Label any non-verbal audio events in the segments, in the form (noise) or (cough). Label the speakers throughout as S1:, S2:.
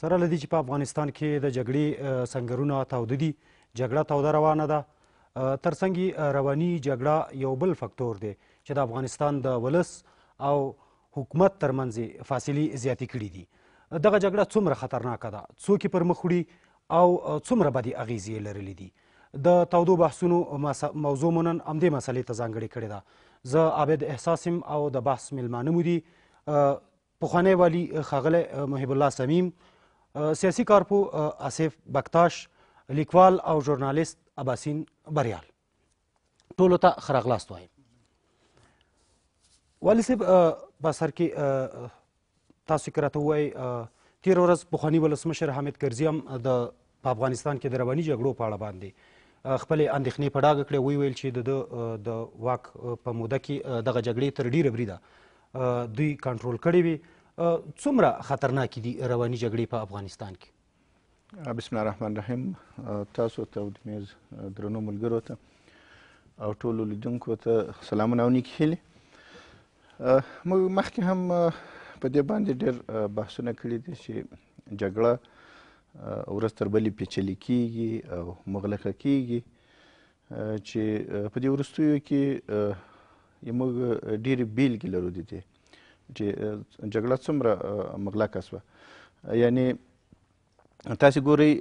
S1: سره لدی چې په افغانستان کې د جګړې سنگرونه تاوده دي جګړه تاوده روانه ده ترڅنګ رواني جګړه یو بل فکتور دی چې د افغانستان د ولس او حکومت ترمنځ فاصله زیاتې کړې دي دغه جګړه څومره خطرناکه ده څوک پر مخ وړي او څومره بدی اغیزې لرلې دي د تاودو بحثونو موضوع مونن امدې مسلې ته ځانګړې کړې ده زه عابد احساسم او د بحث ملمانه مو دي پخوانی والی خاغله محب الله سمیم سیاسي کارپو اسف بکتاش لیکوال او ژورنالیست اباسین بریال ټولو ته خرغلاست وایم والی صاحب په سر کې تاسو کې راته ووایي تیر ورځ پخواني ولسمشر حامد کرزي هم د افغانستان کې د رواني جګړو په اړه باندې خپلې اندېښنې په ډاګه کړې وی ویل چې د د واک په موده کې دغه جګړې تر ډیره بریده دوی کنټرول کړې وي څومره خطرناک دي رواني جګړې په افغانستان کې
S2: بسم الله الرحمن الرحیم تاسو ته د میز درنو ملګرو ته او ټولو لیدونکو ته سلامونه او نیک هیلې موږ مخکې هم په دې باندې ډېر بحثونه کړي دي چې جګړه ورځ تر بلې پیچلې کیږي او مغلقه کیږي چې په دې وروستیو کې موږ ډېرې بیلګې لرو د دې چې جګړه څومره مغلقه شوه یعنی تاسو ګورئ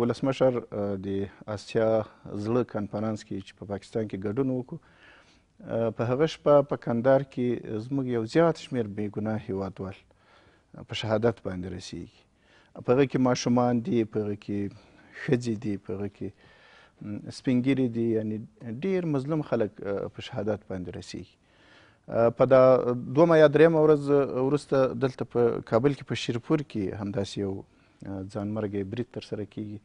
S2: ولسمشر د آسیا زړه کانفرانس کې چې په پاکستان کې ګډون وکړو په هغه شپه په کندهار کې زموږ یو زیات شمیر بېګناه هیوادوال په شهادت باندې رسیږي په هغه کې ماشومان دي په هغه کې ښځې دي په هغه کې سپینګیري دي یعنی ډیر مظلوم خلک په شهادت باندې رسیږي په دا دومه یا درېمه ورځ وروسته دلته په کابل کې په شیرپور کې همداسې یو ځانمرګی برید ترسره کیږي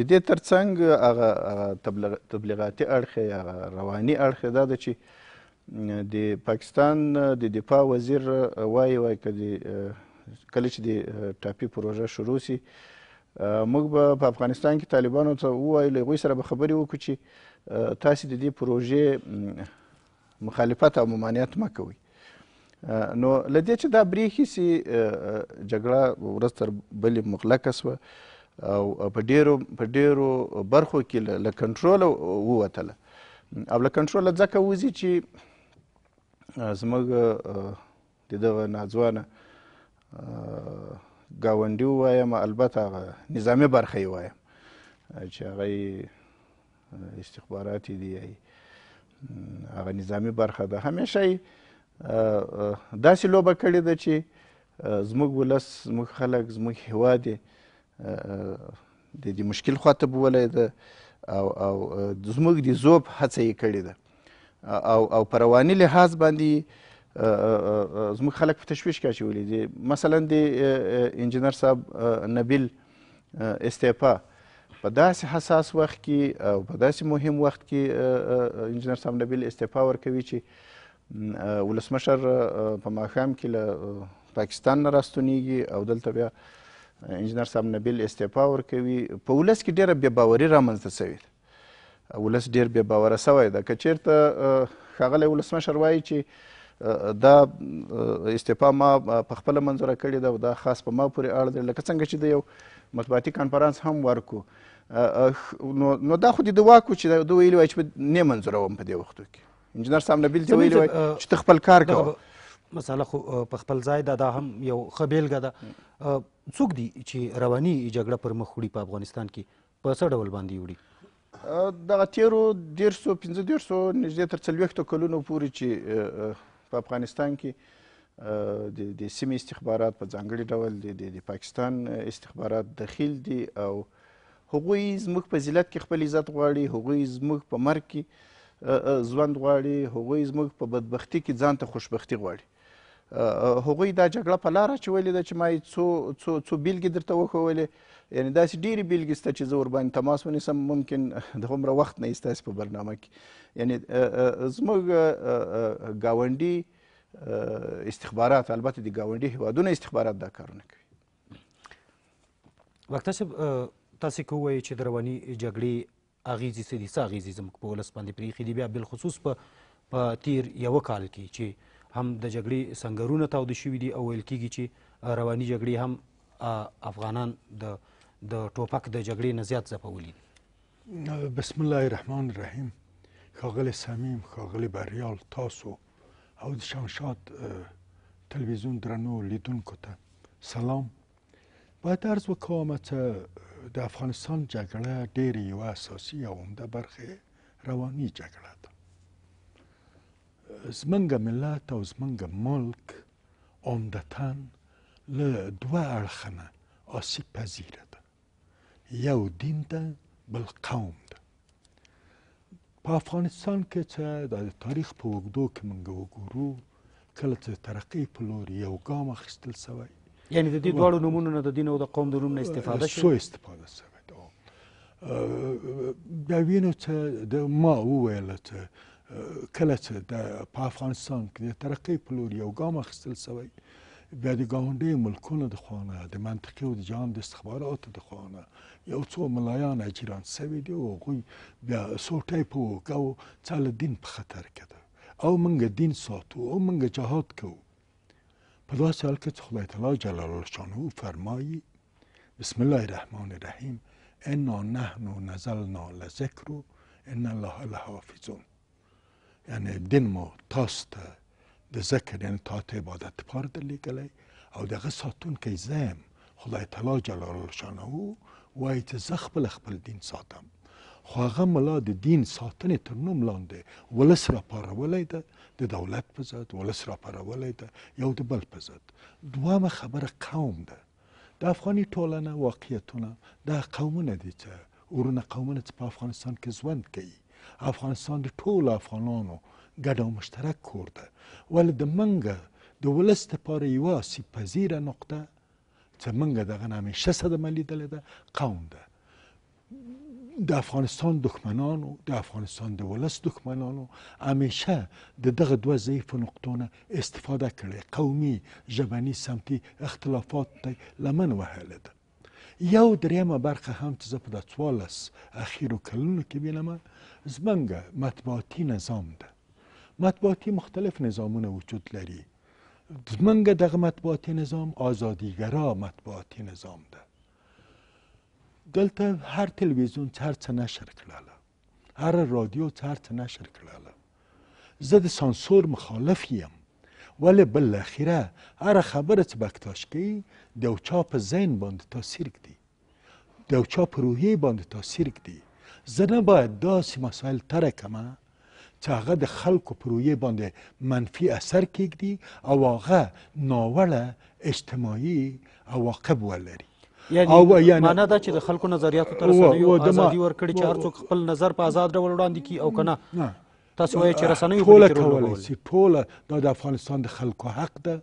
S2: د دې ترڅنګ هغه تبلیغاتي اړخ یا رواني اړخ دا ده چې د پاکستان د دفاع وزیر وایي وایي که کله چې د ټاپي پروژه شروع سي موږ به په افغانستان کې طالبانو ته ووایو له هغوی سره به خبرې وکړو چې تاسې د دې پروژې مخالفت او ممانعت مه کوئ نو له دې چې دا بریښي سي جګړه ورځ تر بلې مغلقه سوه او په ډیرو په ډیرو برخو کې له کنټروله ووتله او له کنټروله ځکه وځي چې زموږ د دغه ناځوانه ګاونډي ووایم البته هغه نظامي برخه یې وایم چې هغه استخباراتي دي هغه نظامی برخه ده همیشه داسې لوبه کړې ده چې زموږ ولس زموږ خلک زموږ هیواد د دې مشکل خواته بولی ده او او زموږ د ذوب هڅه یې کړې ده او او په رواني لحاظ باندې زموږ خلک په تشویش کې اچولي دي مثلا د انجینر صاحب نبیل استعفا په داسې حساس وخت کې او په داسې مهم وخت کې انجینر سام نبیل استعفا ورکوي چې ولسمشر په ماښام کې له پاکستان نه راستنیږي او دلته بیا انجینر سام نبیل استعفا ورکوي په ولس کې ډیره بې باوري رامنځته سوې ده ولس ډیر بې باوره سوی ده که چیرته ښاغلی ولسمشر وایي چې دا استعفا ما په خپله منظوره کړې ده او دا خاص په ما پورې اړه لري لکه څنګه چې د یو مطبوعاتي کانفرانس هم ورکو نو نو دا خو دې دوا کو چې دوی ویلي وای چې نه منظوروم په دې وختو کې انجنیر صاحب نبیل ته ویلي وای
S1: چې ته خپل کار کوه مساله خو په خپل ځای دا دا هم یو ښه بیلګه ده څوک دي چې رواني جګړه پر مخ وړي په افغانستان کې په
S2: څه ډول باندې وړي دغه تیرو دیرسو پنځه دیرسو نږدې تر څلوېښتو کلونو پورې چې په افغانستان کې د سیمې استخبارات په ځانګړي ډول د پاکستان استخبارات دخیل دي او هغوی زموږ په ذلت کې خپل عزت غواړي هغوی زموږ په مرګ کې ژوند غواړي هغوی زموږ په بدبختی کې ځان ته خوشبختی غواړي هغوی دا جګړه په لاره اچولې ده چې ما یې څو څو څو بیلګې درته وښولې یعنی داسې ډېرې بیلګې شته چې زه ورباندې تماس ونیسم ممکن دغومره وخت نه یې ستاسې په برنامه کې یعنی زموږ ګاونډي استخبارات البته د ګاونډي هیوادونه استخبارات دا کارونه کوي
S1: وکتاشب تاسو کوی چې د رواني جګړې اغیزې څه دي څه اغیزې زموږ په ولس باندې پرېښي دي بیا بالخصوص په په تیر یوه کال کې چې هم د جګړې سنګرونه تاوده شوي دي او ویل کېږي چې رواني جګړې هم افغانان د د ټوپک د جګړې نه زیات ځپولي
S3: دي بسم الله الرحمن الرحیم ښاغلی صمیم ښاغلی بریال تاسو او د شمشاد تلویزیون درنو لیدونکو ته سلام باید ارز وکوم چې د افغانستان جګړه ډېرې یو اساسي او عمده برخه رواني جګړه ده زمنګ ملت او زمنګ ملک عمدتا له دوه اړخه نه آسیب پذیره ده یو دین ده بل قوم ده په افغانستان کې چې د تاریخ په اوږدو کې موږ وګورو کله چې ترقۍ په لور یو ګام اخیستل سوی یعنی د دې دواړو
S1: نومونو نه د دین او د قوم د نوم نه استفاده شوه سو استفاده شوه
S3: دا وینو چې د ما وویل چې کله چې د په افغانستان کې د ترقۍ په لور یو ګام اخیستل سوی بیا د ګاونډیو ملکونو د خوانه د منطقې او د جهان د استخباراتو د خوانه یو څو ملایان اجیران سوي دي او هغوی بیا سوټی په وګه او چا دین په خطر کې ده او موږ دین ساتو او موږ جهاد کوو په داسې حال کې چې خدای تعالی جلال شانه فرمایي بسم الله الرحمن الرحیم انا نحن نزلنا لذکر و ان الله لحافظون یعنی دین مو تاسو ته د ذکر یعنی تا ته عبادت لپاره درلیږلی او د هغه ساتونکی زه یم خدای تعالی جلال شانه وایي چې زه خپل خپل دین ساتم خو هغه ملا د دین ساتنې تر نوم لاندې ولس راپارولی ده د دولت په ضد ولس راپارولی ده یو د بل په ضد دویمه خبره قوم ده د افغاني ټولنه واقعیتونه دا قومونه دي چې ورونه قومونه چې په افغانستان کې ژوند کوي افغانستان د ټولو افغانانو ګډ او مشترک کور ده ولې د منګه د ولس دپاره یوه سیپذیره نقطه چې منګه دغه نه همیشه صدمه لیدلې ده قوم ده د افغانستان دښمنانو د افغانستان د ولس دښمنانو همیشه د دغه دوه ضعیف نقطو نه استفاده کړې قومي ژبني سمتي اختلافات ته لمن وهلې ده یو دریمه برخه هم چې زه په دا څوارلس اخیرو کلونو کې وینم زمونږ مطبوعاتي نظام ده مطبوعاتي مختلف نظامونه وجود لري زمونږ دغه مطبوعاتي نظام آزادیګرا مطبوعاتي نظام ده دلته هر تلویزیون هر څه نشر کړله هر رادیو هر څه نشر کړله زه د سانسور مخالف یم ولی بالاخره هر خبره چې بکتاش کوي د یو چا په ذهن باندې تاثیر کړي د یو چا په روحیې باندې تاثیر کړي زه نه باید داسې مسایل تره کمه چې هغه د خلکو په رویې باندې منفي اثر کیږدي او هغه ناوړه اجتماعي عواقب ولري یعنی او یعنی معنا
S1: دا چې د خلکو نظریاتو تر رسنیو ازادي ورکړي چې هر څوک خپل نظر په آزاد ډول وړاندې کړي او کنه تاسو وایئ چې رسنیو ټول کولی
S3: سي ټول دا د افغانستان د خلکو حق ده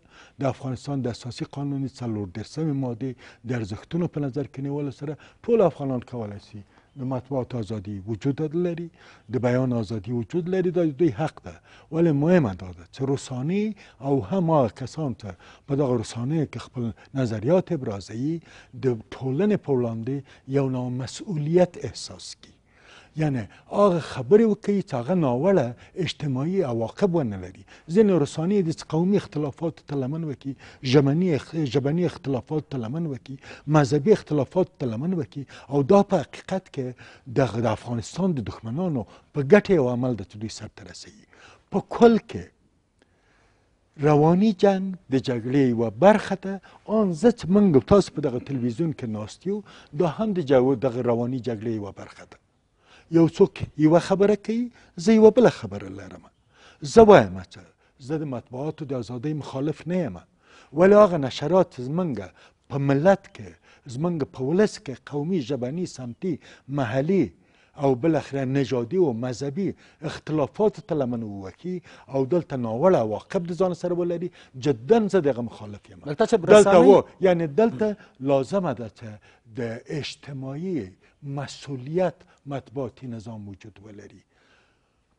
S3: د افغانستان د اساسي قانون څلور درسمه ماده د ارزښتونو په نظر کې نیول سره ټول افغانان کولی سي د مطبوعات آزادی وجود لری د بیان آزادی وجود لری د دوی حق ده ولی مهمه دا ده چې رسانې او هم کسان ته په دغه کې خپل نظریات ابرازی د ټولنې په وړاندې یو مسئولیت احساس کی یعنی هغه خبرې وکړي چې هغه ناوړه اجتماعي عواقب ونه لري ځینې رسانې دي چې قومي اختلافاتو ته لمن وکړي ژبني ژبني اختلافاتو ته لمن وکړي مذهبي اختلافاتو ته لمن وکړي او دا په حقیقت کې د افغانستان د دښمنانو په ګټې او عمل د دوی سرته رسوي په کل کې رواني جنگ د جګړې یوه برخه ده آن زه چې موږ تاسو په دغه تلویزیون کې ناست یو دا هم د دغه رواني جګړې یوه برخه ده یو څوک یوه خبره کوي زه یوه بله خبره لرم زه وایم چې زه د مطبوعاتو د ازادۍ مخالف نه یم ولې هغه نشرات زمونږ په ملت کې زمونږ په ولس کې قومي ژبني سمتي محلي او بالاخره نژادي او مذهبي اختلافات ته لمن ووکي او دلته ناوړه عواقب د ځان سره ولري جدا زه دغه مخالف یم دلته و یعنی دلته لازمه ده چې د اجتماعي مسئولیت مطبوعاتی نظام وجود ولری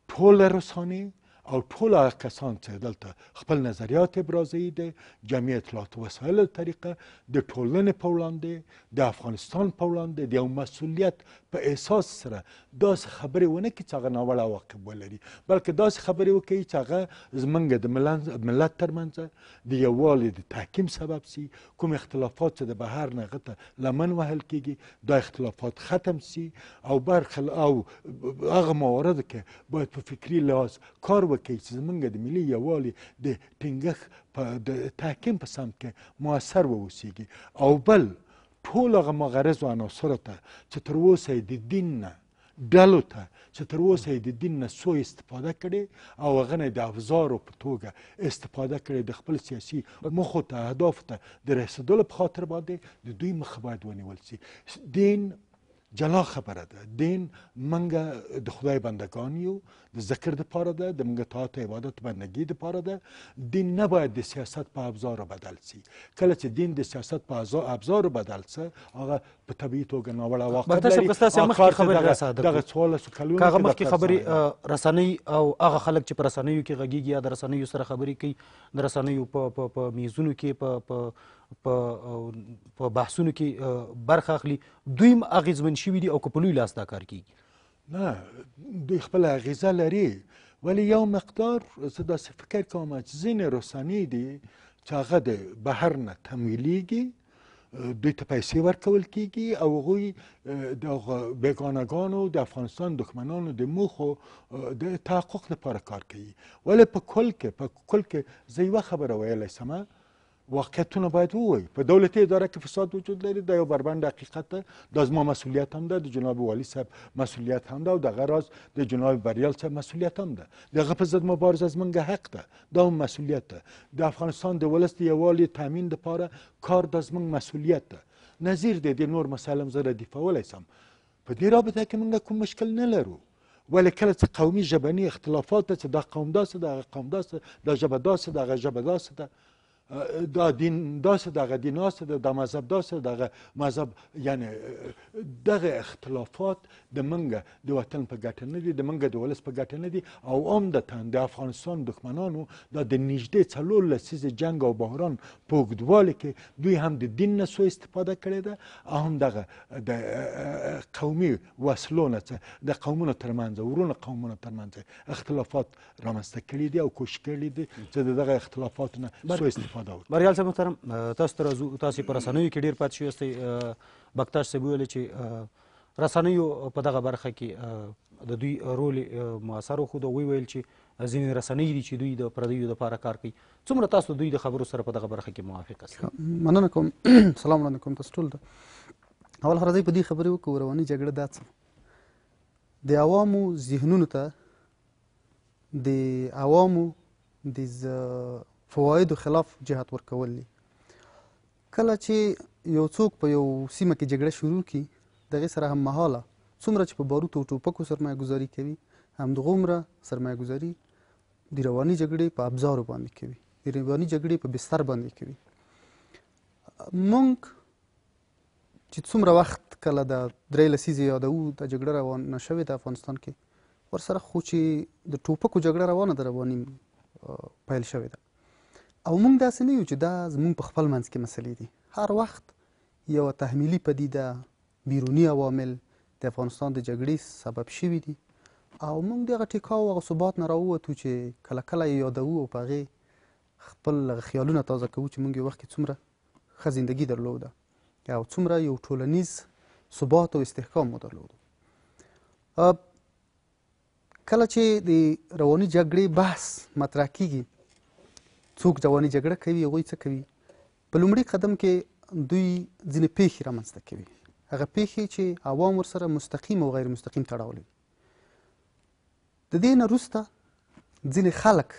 S3: پول رسانی او ټول کسان چې دلته خپل نظریات ابرازي دي جمعي اطلاعات وسایل طریقه د ټولنې په وړاندې د افغانستان په وړاندې د یو مسولیت په احساس سره داسې خبرې ونه کړي چې هغه ناوړه عواقب ولري بلکې داسې خبرې وکړي چې هغه زمونږ د ملت ترمنځ د یووالي د تحکیم سبب سي کوم اختلافات چې د بهر نه غته لمن وهل کیږي دا اختلافات ختم سي او برخل او هغه موارد کې باید په فکري لحاظ کار وکړي وکړي چې زمونږ د ملي یووالي د ټینګښت په د تحکیم په سمت کې موثر واوسیږي او بل ټول هغه مغرض عناصرو ته چې تر اوسه د دین نه ډلو ته چې تر اوسه د دین نه سو استفاده کړي او هغه نه د افزارو په توګه استفاده کړي د خپل سیاسي مخو ته اهدافو ته د رسېدلو په خاطر باندې د دوی مخه باید ونیول سي دین جلا خبره ده دین منګه د خدای بندگان یو د ذکر د پاره ده د منګه طاعت عبادت بندگی د پاره ده دین نه باید د سیاست په ابزار بدل شي کله چې دین د سیاست په ابزار بدل شي هغه په طبي توګه ناوړه واقع لري مخکې خبرې دغه څوارلس کلونه هغه مخکې
S1: خبرې رسنۍ او هغه خلک چې په رسنیو کې غږیږي یا د رسنیو سره خبرې کوي د رسنیو په میزونو کې په په بحثونو کې برخه اخلي دوی هم اغیزمن شوي دي او که په لوی لاس دا کار کیږي
S3: نه دوی خپله اغیزه لري ولی یو مقدار زه داسې فکر کوم چې ځینې رسنۍ دي چې هغه د بهر نه تمویلیږي دوی ته پیسې ورکول کیږي او هغوی د بیګانهګانو د افغانستان دښمنانو د موخو د تحقق لپاره کار کوي ولې په کل کې په کل کې زه یوه خبره ویلی سمه واقعیتونه باید ووایي په دولتي اداره کې فساد وجود لري دا یو بربند حقیقت ده دا زما مسؤلیت هم ده د جناب والي صاحب مسؤلیت هم ده او دغه راز د جناب بریال صاحب مسؤلیت هم ده د هغه په ضد مبارزه زمونږ حق ده دا هم مسؤلیت ده د افغانستان د ولس د یووالي تامین دپاره کار دا زمونږ مسؤلیت ده نظیر د دې نور مسایل هم زه ردیفولی سم په دې رابطه کې موږ کوم مشکل نه لرو ولی کله چې قومي ژبني اختلافات ده چې دا قوم داسې ده هغه قوم داسې ده دا ژبه داسې ده هغه ژبه داسې ده دا دا دین داسې دغه دیناسته ده دا مذهب داسې دغه مذهب یعنی دغه اختلافات د منګه د وطن په ګټه نه دي د منګه د ولس په ګټه نه دي او عمدتا د افغانستان دښمنانو دا د نږدې څلور لسیزې جنگ او بحران په اوږدوالي کې دوی هم د دین نه سوء استفاده کړې ده او هم دغه د قومي وسلو نه څه د قومونو ترمنځ ورونه قومونو ترمنځ اختلافات رامنځته کړي دي او کوشش کړي دي چې دغه اختلافات نه سوء استفاده استفاده وکړو
S1: بریال صاحب محترم تاسو ته راځو تاسې په رسنیو کې ډېر پاتې شوي یاستئ بکتاش صاحب وویلې چې رسنیو په دغه برخه کې د دوی رول مؤثر وښود وی ویل چې ځینې رسنۍ دي چې دوی د پردیو دپاره کار کوي څومره تاسو دوی د خبرو سره په دغه برخه کې موافق
S4: است مننه کوم (clears throat) سلام وړاندې کوم تاسو ټولو ته اول خو راځئ په دې خبرې وکړو رواني جګړه دا څه د عوامو ذهنونو ته د عوامو د فوایدو خلاف جهت ورکول دي کله چې یو څوک په یو سیمه کې جګړه شروع کی دغه سره هم مهاله څومره چې په باروت او ټوپکو سرمایه گذاري کوي هم دغومره سرمایه گذاري د رواني جګړې په ابزارو باندې کوي د رواني جګړې په بستر باندې کوي مونږ چې څومره وخت کله د درې لسیزې یادو د جګړه روانه شوې د افغانستان کې ورسره خو چې د ټوپکو جګړه روانه ده رواني پیل شوې ده او موږ داسې نه یو چې دا زموږ په خپل منځ کې مسلې دي هر وخت یوه تحمیلي پدیده بیرونی عوامل د افغانستان د جګړې سبب شوي دي او موږ دغه ټیکاو او ثبات نه راووتو چې کله کله یې یادوو او په هغې خپل خیالونه تازه کوو چې موږ یو وخت کې څومره ښه زندگی درلوده او څومره یو ټولنیز ثبات او استحکام مو درلودو کله چې د رواني جګړې بحث مطرح کیږي څوک جواني جګړه کوي هغوی څه کوي په لومړي قدم کې دوی ځینې پیښې رامنځته کوي هغه پیښې چې عوام ورسره مستقیم او غیر مستقیم تړاو لري د دې نه وروسته ځینې خلک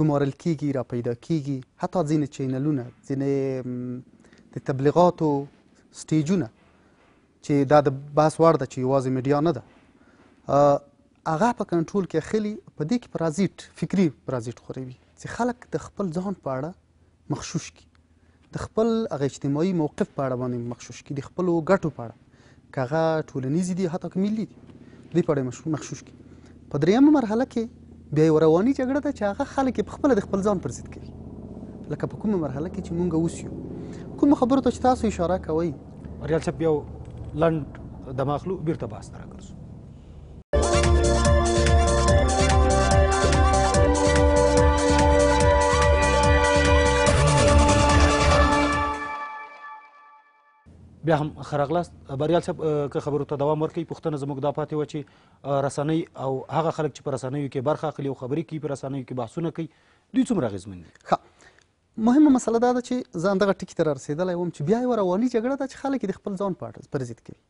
S4: ګمارل کیږي را پیدا کیږي حتی ځینې چینلونه ځینې د تبلیغاتو سټیجونه چې دا د بحث وړ ده چې یوازې میډیا نه ده هغه په کنټرول کې اخلي په دې کې پرازیټ فکری پرازیټ خوروي چې خلک د خپل ځان په اړه مخشوش کی د خپل هغه اجتماعي موقف په اړه باندې مخشوش کی د خپل ګټو په اړه کغه ټولنیز دي حتی که ملي دي دوی په اړه مخشوش کی په دریمه مرحله کې بیا رواني جګړه ده چې هغه خلک په خپل د خپل ځان پر ضد کوي لکه په کومه مرحله کې چې مونږ اوسیو کوم خبرو ته چې تاسو اشاره کوئ ریال چپ یو لند د مخلو بیرته
S1: باستره ګرځو بیا هم ښه راغلاست بریال صاحب که خبرو ته دوام ورکوي پوښتنه زموږ دا پاتې وه چې رسنۍ او هغه خلک چې په رسنیو کې برخه اخلي او خبرې کوي په رسنیو
S4: کې بحثونه کوي دوی څومره اغېزمن دي مهمه مسله دا ده چې ځان دغه ټکي ته رارسېدلی وم چې بیا یوه رواني جګړه ده چې خلک د خپل ځان په پر ضد کوي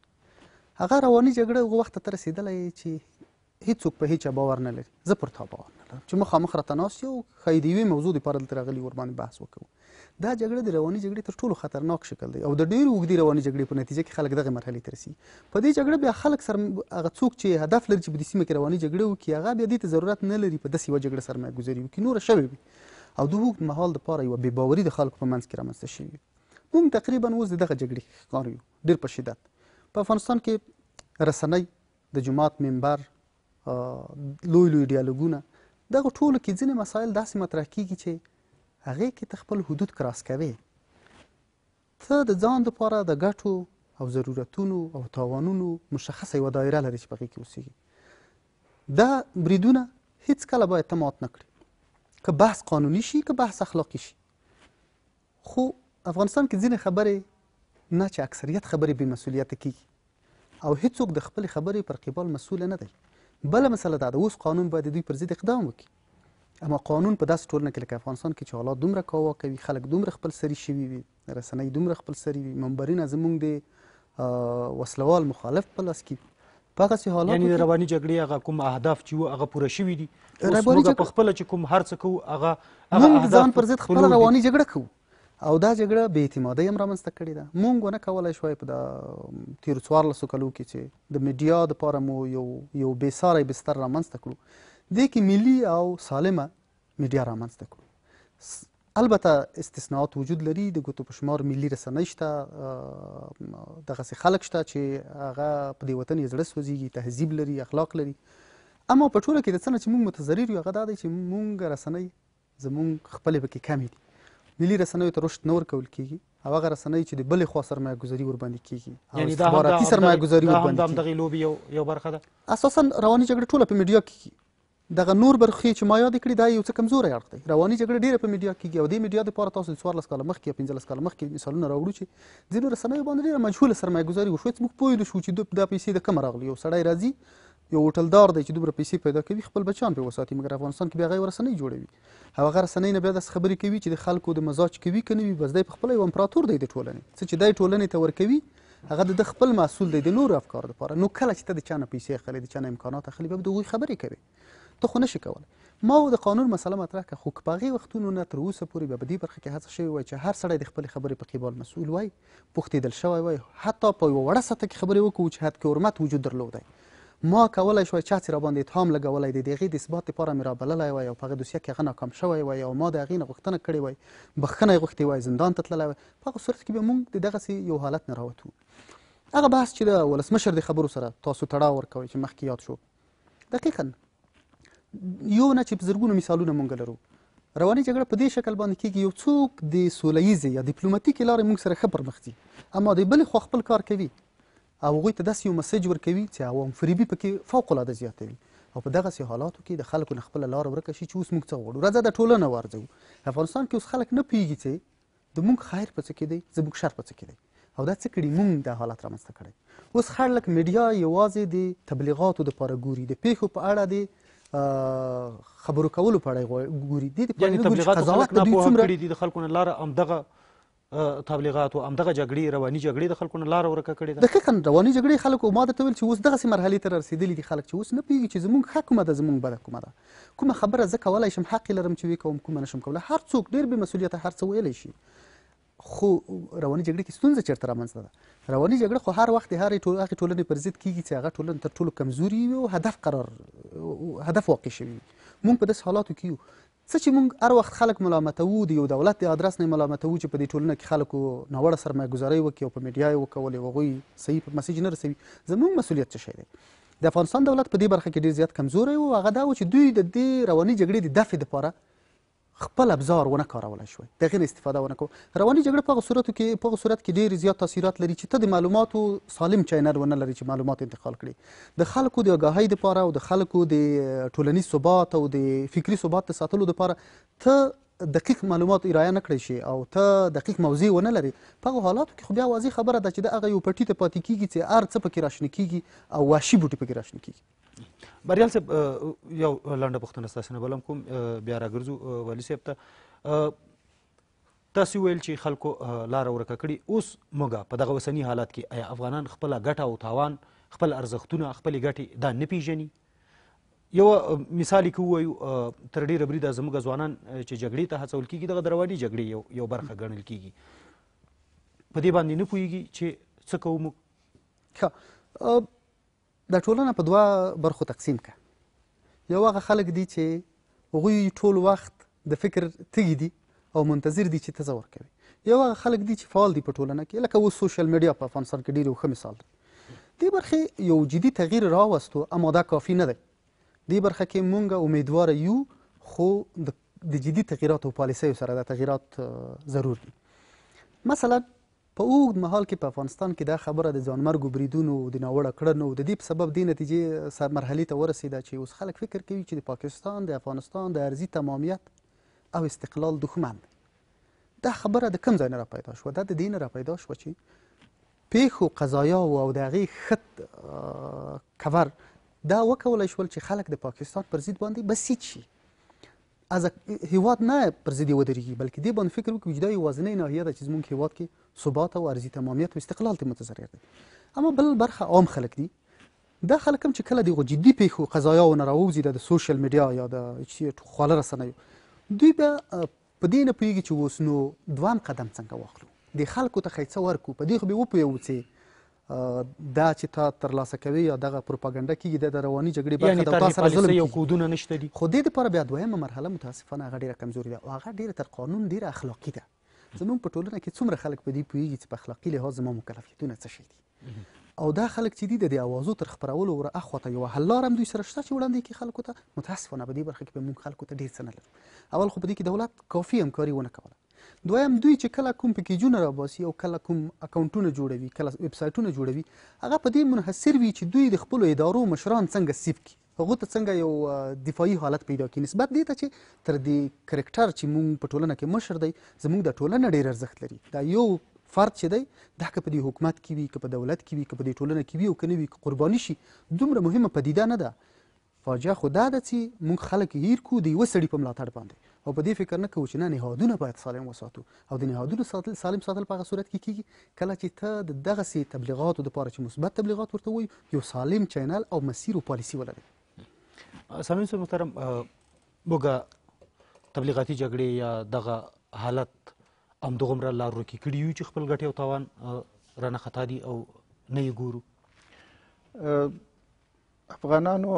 S4: هغه رواني جګړه هغه وخت ته رسېدلی چې هیڅوک په هیڅ باور نه لري زه پر تا باور نه لرم چې مخامخ راته ناست یو ښایي د یوې موضوع دپاره دلته راغلي ور باندې بحث وکړو دا جګړه د رواني جګړې تر ټولو خطرناک شکل دی او د ډېرو اوږدې رواني جګړې په نتیجه کې خلک دغه مرحلې ته رسي په دې جګړه بیا خلک سر هغه څوک چې هدف لري چې په دې سیمه کې رواني جګړه وکړي هغه بیا دې ته ضرورت نه لري په داسې یوه جګړه سرمایهګذاري وکړي نوره شوې وي او د اوږد مهال دپاره یوه بې باوري د خلکو په منځ کې رامنځته شوې موږ تقریبا اوس دغه جګړې ښکار یو ډېر په شدت په افغانستان کې رسنۍ د جماعت منبر لوی لوی ډیالوګونه دغه ټولو کې ځینې مسایل داسې مطرح کیږي چې هغې کې ته خپل حدود کراس کوي ته د ځان دپاره د ګټو او ضرورتونو او تاوانونو مشخصه یوه دایره لري چې په هغې کې اوسیږي دا بریدونه هیڅکله باید ته مات نه کړي که بحث قانوني شي که بحث اخلاقي شي خو افغانستان کې ځینې خبرې نه چې اکثریت خبرې بې مسؤلیته کیږي او هیڅوک د خپلې خبرې پر قبال مسؤله نه دی بل مسله دا ده اوس قانون باید دوی پر ضد اقدام وکړي اما قانون په داسې ټولنه کې لکه افغانستان کې چې حالات دومره کاوه کوي خلک دومره خپل سری شوي وي رسنۍ دومره خپل سری وي منبرونه زمونږ د وسلوال مخالف په لاس کې په هغه حالات یعنی
S1: رواني جګړې هغه کوم اهداف چې وو هغه پوره شوي دي اوس موږ په خپل چې کوم هرڅه کوو هغه موږ ځان پر ضد خپل رواني جګړه
S4: کوو او دا جګړه بې اعتمادۍ هم رامنځته کړې ده مونږ ونه کولی شوای په د تیرو څوارلسو کلو کې چې د میډیا دپاره مو یو یو بېساری بستر رامنځته کړو دې کې ملي او سالمه میډیا رامنځته کړو البته استثناءات وجود لري د ګوتو په شمار ملي رسنۍ شته دغسې خلک شته چې هغه په دې وطن یې زړه سوځېږي تهذیب لري اخلاق لري اما په ټوله کې د څه نه چې مونږ متضرر یو هغه دا دی چې مونږ رسنۍ زمونږ خپلې پکې کمې دي ملي رسنیو ته رشد نه ورکول کیږي او هغه رسنۍ چې د بلې خوا سرمایه ګذاري ورباندې کیږي یعنی دا هم سرمایه ګذاري ورباندې کیږي دغه لوبي یو یو برخه ده اساسا رواني جګړه ټوله په میډیا کې کیږي دغه نور برخې چې ما یاد کړې دا یو څه کمزوري اړخ دی رواني جګړه ډیره په میډیا کیږي او د میډیا د پوره تاسو 14 کال مخکې 15 کال مخکې مثالونه راوړو چې ځینې رسنۍ باندې ډیره مجهوله سرمایه ګذاري وشو چې موږ پوه شو چې د پیسې د کم راغلی یو سړی راځي یو هوټلدار دی چې دومره پیسې پیدا کوي خپل بچان پرې وساتي مګر افغانستان کې بیا هغه رسنۍ جوړوي هغه رسنۍ نه بیا داسې خبرې کوي چې د خلکو د مزاج کوي که نه وي بس دی په خپله یو امپراتور دی د ټولنې څه چې دی ټولنې ته ورکوي هغه د خپل مسول دی د نورو افکارو لپاره نو کله چې ته د چا نه پیسې اخلي د چا نه امکانات اخلي بیا به د هغوی خبرې کوې ته خو نشي کولی ما د قانون مسله مطرح کړه خو که په هغې وختونو نه تر اوسه پورې بیا په دې برخه کې هڅه شوې وای چې هر سړی د خپلې خبرې په قبال مسؤول وای پوښتېدل شوی وای حتی په یوه وړه سطح کې خبرې وکړو چې حد کې حرمت وجود درلودی ما کولای شو چې څه را باندې اتهام لګولای دی دغه د اثبات لپاره مې را بللای وای او په دوسیه کې غنه کم شوی وای او ما د غینه غوښتنه کړې وای بخښنه غوښتي وای زندان ته تللای وای په صورت کې به موږ دغه یو حالت نه راوتو هغه بحث چې د ولسمشر د خبرو سره تاسو تړاو ورکوي چې مخکې یاد شو دقیقا یو نه چې په زرګونو مثالونه مونږ لرو رواني جګړه په دې شکل باندې کېږي یو څوک د سولهییزې یا ډیپلوماتیکې لارې موږ سره ښه پرمخ ځي اما د بلې خوا خپل کار کوي او هغوی ته داسې یو مسیج ورکوي چې عوام فریبي پکې فوق العاده زیاته وي او په دغسې حالاتو کې د خلکو نه خپله لاره ورکه شي چې اوس موږ څه غواړو راځه د ټولنه وارځو افغانستان کې اوس خلک نه پوهېږي چې د موږ خیر په څه کې دی زموږ شر په څه کې دی او دا څه کړي مونږ دا حالت رامنځته کړی اوس خلک میډیا یوازې د تبلیغاتو دپاره ګوري د پیښو په اړه د خبرو کولو په اړه ګوري د دې په اړه نه ګوري چې قضاوت د دوی څومره
S1: د خلکو نه لاره همدغه تبلیغات او امدغه جګړې رواني جګړې د خلکو نه لار ورکه کړې ده دقیقا
S4: رواني جګړې خلک ما درته ویل چې اوس دغه مرحله ته رسیدلي دي خلک چې اوس نه پیږي چې زمونږ حق کومه ده زمونږ بد کومه ده کومه خبره زه کولای شم حق لرم چې وی کوم کومه نشم کولای هر څوک ډیر به مسولیت هر څه ویلی شي خو رواني جګړې کې ستونزه چیرته رامنځته ده رواني جګړه خو هر وخت هر ټولنې پر ضد کیږي چې هغه ټولنه تر ټولو کمزوري وي او هدف قرار هدف واقع شوي موږ په داسې حالاتو کې یو څه چې موږ هر وخت خلک ملامتوو د یو دولت د ادرس نه ملامتوو چې په دې ټولنه کې خلکو ناوړه سرمایه ګزاري وکړي او په میډیا یې وکولې هغوی صحیح په مسیج نه رسوي زموږ مسؤلیت څه شی دی د افغانستان دولت په دې برخه کې ډېر زیات کمزوری و هغه دا و چې دوی د دې رواني جګړې د دفع دپاره خپل ابزار ونه کارولای شوي د هغې نه استفاده ونه کوو رواني جګړه په هغه صورتو کې په هغه صورت کې ډېر زیات تاثیرات لري چې ته د معلوماتو سالم چینل ونه لري چې معلومات انتقال کړي د خلکو د آګاهۍ دپاره او د خلکو د ټولنیز ثبات او د فکري ثبات د ساتلو دپاره ته دقیق معلومات ارائه نه کړی شي او ته دقیق موضوع ونه لري په هغه حالاتو کې خو بیا واضح خبره ده چې د هغه یو پټی ته پاتې کیږي چې هر څه پکې راشنه کیږي او واشي بوټي پکې راشنه کیږي
S1: بریال صاحب یو لنډه پوښتنه ستاسو نه بلم کوم بیا راګرځو والي صاحب ته تاسو ویل چې خلکو لار ورکه کړي اوس موږ په دغه وسنی حالات کې افغانان خپل ګټه او تاوان خپل ارزښتونه خپل ګټې دا نه پیژني یو مثال کې ووایو تر ډېره بری دا زموږ ځوانان چې جګړې ته هڅول کېږي دغه د رواني جګړې یو یو برخه ګڼل کېږي
S4: په دې باندې نه پوهېږي چې څه کوو موږ دا ټولنه په دوه برخو تقسیم کړه یو هغه خلک دي چې هغوی ټول وخت د فکر تږي دي او منتظر دي چې ته څه ورکوي یو هغه خلک دي چې فعال دي په ټولنه کې لکه اوس سوشل میډیا په افغانستان کې ډېر ښه مثال دی دې برخې یو جدي تغییر راوستو اما دا کافي نه دی دې برخه کې مونږ امیدوار یو خو د جدي تغیرات او پالیسیو سره د تغیرات ضرور دي مثلا په اوږد مهال کې په افغانستان کې دا خبره د ځانمرګو بریدونو د ناوړه کړنو د دې په سبب دې نتیجې سر مرحلې ته ورسېده چې اوس خلک فکر کوي چې د پاکستان د افغانستان د ارضي تمامیت او استقلال دښمن دا خبره د کوم ځای نه را پیدا شوه دا د دین را پیدا شوه چې پیښو قضایا او د هغې خط کور دا وکولای شول چې خلک د پاکستان پر ضد باندې بسیج شي از هیواد نه پر ضد ودرېږي بلکې دې باندې فکر وکړي چې دا یوازینۍ ناحیه ده چې زموږ هیواد کې ثبات او ارضي تمامیت او استقلال ته متضرر دی اما بل برخه عام خلک دي دا خلک هم چې کله دغه جدي پیښو قضایا و نه راووځي د سوشل میډیا یا د خواله رسنیو دوی به په دې نه پوهېږي چې اوس نو دوام قدم څنګه واخلو د خلکو ته ښه څه ورکړو په دې خو به وپوهوو چې دا چې تا ترلاسه کوي یا دغه پروپاګاندا کې د رواني جګړې برخه د تاسو سره ظلم یو کودونه نشته دي خو دې لپاره بیا دویمه مرحله متاسفانه هغه ډیره کمزوري ده او هغه ډیره تر قانون ډیره اخلاقی ده زمونږ په ټولنه کې څومره خلک په دې پوهیږي چې په اخلاقي لحاظ ما مکلفیتونه څه شي دي او دا خلک چې دي د اوازو تر خبرولو ور اخوته یو حل لار هم دوی سره شته چې وړاندې کې خلکو ته متاسفانه په دې برخه کې به مونږ خلکو ته ډیر څه نه لرو اول خو په دې کې دولت کافي همکاري ونه کوله دویم دوی چې کله کوم پکیجونه راباسي او کله کوم اکاونټونه جوړوي کله ویب سایټونه جوړوي هغه په دې منحصر وي چې دوی د خپلو ادارو مشران څنګه سیف کړي هغه ته څنګه یو دفاعي حالت پیدا کی نسبت دی ته چې تر دې کرکټر چې مونږ په ټولنه کې مشر دی زمونږ د ټولنه ډیر ارزښت لري دا یو فرد چې دی دا که په دې حکومت کې وي که په دولت کې وي که په دې ټولنه کې وي او که نه وي که قرباني شي دومره مهمه پدیده نه ده فاجعه خو دا ده چې مونږ خلک هیر کو د یوه سړي په ملاتړ باندې او په دې فکر نه کوو چې نه نهادونه باید سالم وساتو او د نهادونو ساتل سالم ساتل په هغه صورت کې کیږي کله چې ته د دغه سي تبلیغاتو د پاره چې مثبت تبلیغات ورته وي یو سالم چینل او مسیر او پالیسی ولري
S1: سامعین محترم موږ تبلیغاتي جګړې یا دغه حالت ام دغمره لارو کې کړی یو چې خپل غټي او توان رانه خطا دي او نه یې ګورو
S2: افغانانو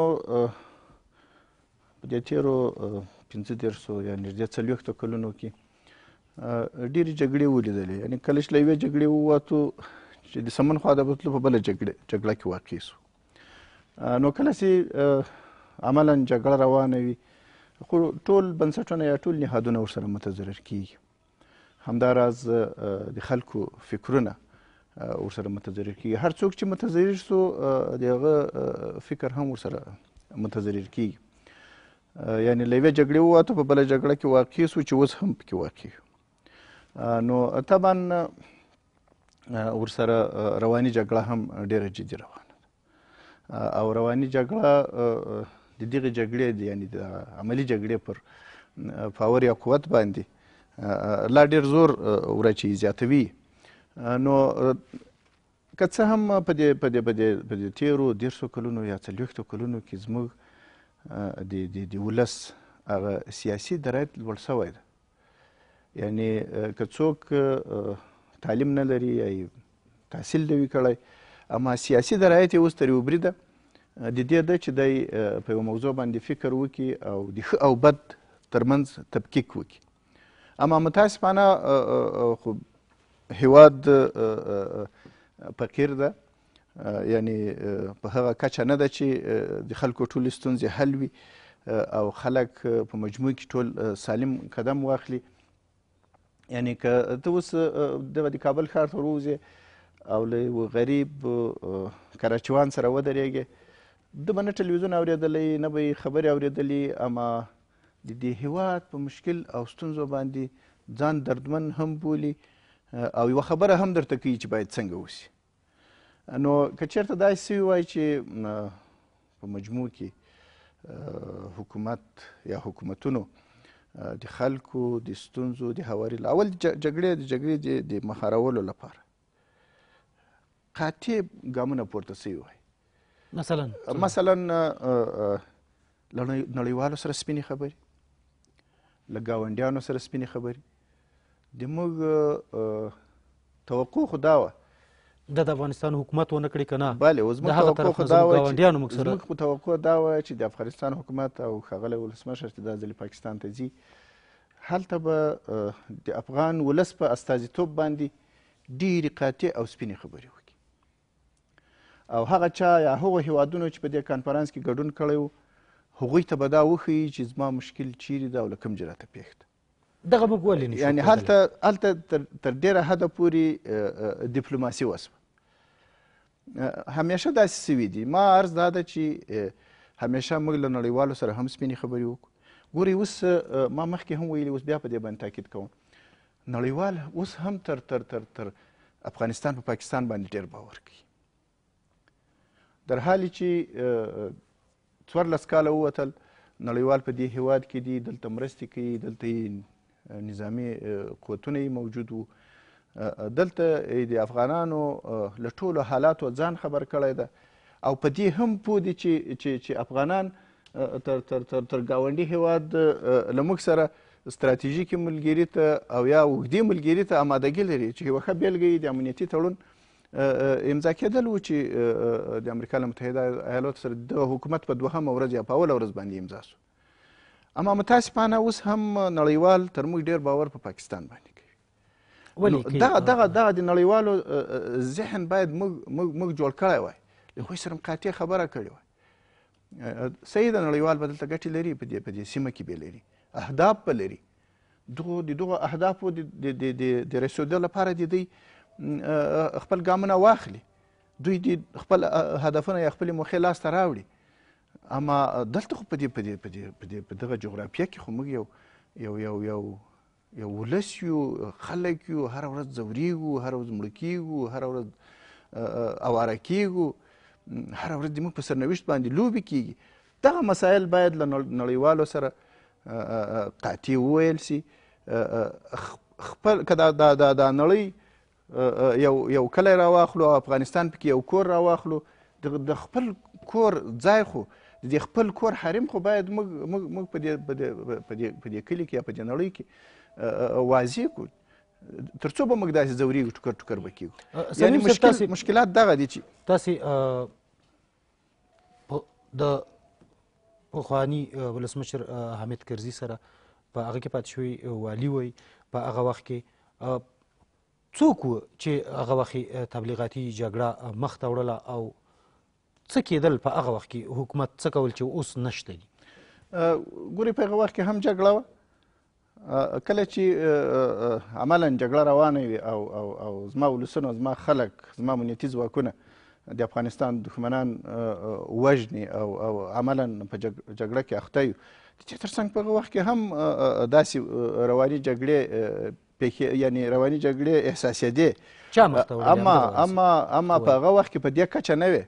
S2: د تیرو 15 درسو یا نږدې څلوېښتو کلونو کې ډېرې جګړې ولیدلې یعنی کله چې له یوې جګړې ووتو چې د سمن خوا د بتلو په بله جګړه جګړه کې واقع سو نو کله چې عملا جګړه روانه وي خو ټول بنسټونه یا ټول نهادونه ورسره متضرر کیږي همداراز د خلکو فکرونه ورسره متضرر کیږي هر څوک چې متضرر سو دغه فکر هم ورسره متضرر کیږي یعنی له یوې جګړې ووتو په بله جګړه کې واقع سو چې اوس هم پکې واقع نو طبعا ورسره رواني جګړه هم ډېره جدي روانه او رواني جګړه د دغې جګړې یعنی د عملی جګړې پر پاور یا قوت باندې لا ډېر زور ورچي زیاتوي نو که څه هم په دې په دې په دې تیرو دیرشو کلونو یا څلوېښتو کلونو کې زموږ د د د ولس هغه سیاسي درایت لوړ شوی ده یعنی که څوک تعلیم نه لري یا تحصیل نه وي کړی اما سیاسي درایت یې اوس ترې وبري ده د دې ده چې دی په یوه موضوع باندې فکر وکړي او د ښه او بد ترمنځ تفکیک وکړي اما متاسفانه خو هیواد فقیر ده یعنی په هغه کچه نه ده چې د خلکو ټولې ستونزې حل وي او خلک په مجموع کې ټول سالم قدم واخلي یعنی که ته اوس دغه د کابل ښار ته وروځې او له یوه غریب کراچیوان سره ودرېږې ده به نه ټلویزیون اورېدلی نه به یې خبرې اورېدلې اما د دې هیواد په مشکل او ستونزو باندې ځان دردمن هم بولي او یوه خبره هم درته کوي چې باید څنګه وشي نو که چېرته داسې سوي وای چې په مجموع کې حکومت یا حکومتونو د خلکو د ستونزو د هواري اول جګړې د جګړې د مهارولو لپاره قاطع ګامونه پورته سوي وای مثلا مثلا نړیوالو سره سپینې خبرې له ګاونډیانو سره سپینې خبرې د موږ توقع خو دا وه
S1: د د افغانستان حکومت ونه کړي کنه بله اوس موږ توقع دا و چې موږ
S2: توقع دا و چې د افغانستان حکومت او ښاغلی ولسمشر چې دا ځل پاکستان ته ځي هلته به د افغان ولس په استازیتوب باندې ډېرې قاطع او سپینې خبرې وکړي او هغه چا یا هغو هیوادونو چې په دې کانفرانس کې ګډون کړی و هغوی ته به دا وښیي چې زما مشکل چیرې ده او له کوم جراته پېښ ده دغه موږ ولې یعنې هلته هلته تر ډېره حده پورې ډیپلوماسي وسوه همیشه داسې سوي دي ما عرض دا ده چې همیشه موږ له نړیوالو سره هم سپینې خبرې وکړو ګورئ اوس ما مخکې هم ویلي اوس بیا په دې باندې تاکید کوم نړیوال اوس هم تر تر تر تر افغانستان په پا پاکستان باندې ډېر باور کوي در حالې چې څوارلس کاله ووتل نړیوال په دې هیواد کې دي دلته مرستې کوي دلته نظامی قوتونه موجود وو دلته د افغانانو له ټولو حالاتو ځان خبر کړی ده او په دې هم پوه دي چې چې افغانان تر تر تر تر ګاونډي هیواد له موږ سره ستراتیژیکې ملګري ته او یا اوږدې ملګري ته آمادګي لري چې یوه ښه بېلګه یې د امنیتي تړون امضا کېدل و چې د امریکا له متحده ایالاتو سره د حکومت په دوهمه ورځ یا په اوله ورځ باندې امضا سو اما متاسفانه اوس هم نړیوال تر موږ ډېر باور په پا پاکستان باندې دغه دغه دغه د نړیوالو ذهن باید موږ موږ جوړ کړی وای له هغوی سره قاطع خبره کړې وای صحیح ده نړیوال به دلته ګټې لري په دې په دې سیمه کې به لري اهداف به لري دغو د دغو اهدافو د رسېدو لپاره د دوی خپل ګامونه واخلي دوی د خپل هدفونه یا خپلې موخې لاسته راوړي اما دلته خو په دې په دې په دې په دغه جغرافیه کې خو موږ یو یو یو یو یو ولس یو خلک یو هر ورځ زورېږو هر ورځ مړه کېږو هر ورځ اواره کېږو هر ورځ زموږ په سرنوشت باندې لوبې کېږي دغه مسایل باید له نړیوالو سره قاطع وویل سي خپل که دا دا دا نړۍ یو یو کلی راواخلو افغانستان پکې یو کور راواخلو د خپل کور ځای خو د خپل کور حریم خو باید موږ موږ په دې په دې کلي کې یا په دې نړۍ کې واضح کړو تر څو به موږ داسې ځورېږو ټوکر ټوکر به کېږو یعنې مشکل مشکلات دغه دي چې تاسې
S1: د پخواني ولسمشر حامد کرزي سره په هغه کې پاتې شوی والي وای په هغه وخت کې څوک چې هغه وخت تبلیغاتي جګړه مخته وړله او څه کېدل په هغه وخت کې حکومت څه کول چې اوس نشته دي
S2: ګورې په هغه وخت کې هم جګړه وه کله چې عملا جګړه روانه وي او او او زما ولسونه زما خلک زما امنیتي ځواکونه د افغانستان دښمنان وژني او او عملا په جګړه کې اخته یو د دې تر څنګ په هغه وخت کې هم داسې رواني جګړې پیښې یعنی رواني جګړې احساسېدې
S1: چا مخته اما
S2: اما اما په هغه وخت کې په دې کچه نه وي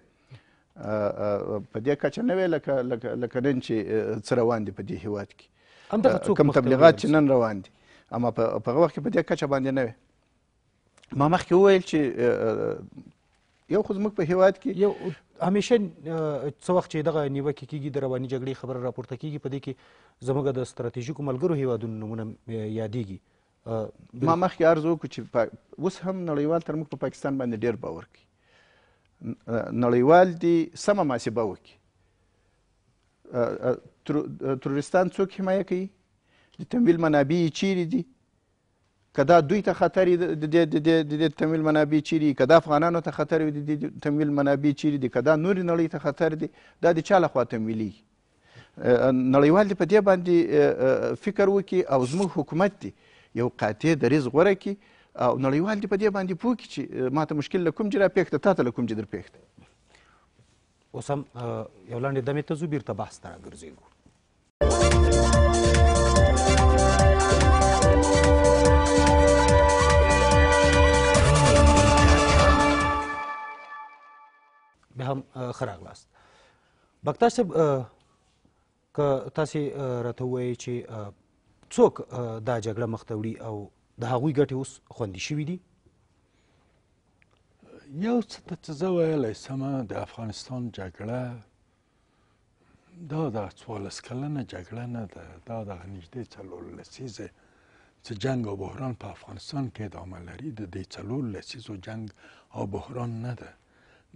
S2: په دې کچه نه وي لکه لکه نن چې څه روان دي په دې هیواد کې
S1: کم تبلیغات چې
S2: نن روان دي اما په هغه وخت کې په دې کچه باندې نه وې ما مخکې وویل چې یو خو زموږ په هیواد کې یو همیشه څه
S1: وخت چې دغه نیوکې کېږي د رواني جګړې خبره راپورته کېږي په دې کې زموږ د ستراتیژیکو ملګرو
S2: هیوادونو نمونه یادېږي ما مخکې عرض وکړو چې اوس هم نړیوال تر موږ په پاکستان باندې ډېر باور کوي نړیوال دي سمه محاسبه وکړي تروریستان څوک حمایه کوي د تمویل منابع چیرې دي که دا دوی ته خطر د د تمویل منابع چیرې که دا افغانانو ته خطر وي د تمویل منابع چیرې دي که دا نورې نړۍ ته خطر دی دا د چا لخوا تمویلیږي نړیوال دې په دې باندې فکر وکړي او زموږ حکومت دی یو قاطع دریځ غوره کړي او نړیوال دې په دې باندې پوه کړي چې ما ته مشکل له کوم جې راپېښته تا ته له کوم جې درپېښته
S1: اوس هم یو لنډې دمې ته ځو بیرته بحث ته راګرځېږو بیا هم خراغلاست بکتاش صاحب که تاسې راته ووایئ چې څوک دا جګړه مخته وړي او د هغوی ګټې اوس خوندي شوي دي
S3: یو څه ته چې زه ویلی سمه د افغانستان جګړه دا د څوارلس کلنه جګړه نه ده دا دغه نږدې څلور لسیزې چې جنگ او بحران په افغانستان کې ادامه لري د دې څلور لسیزو جنگ او بحران نه ده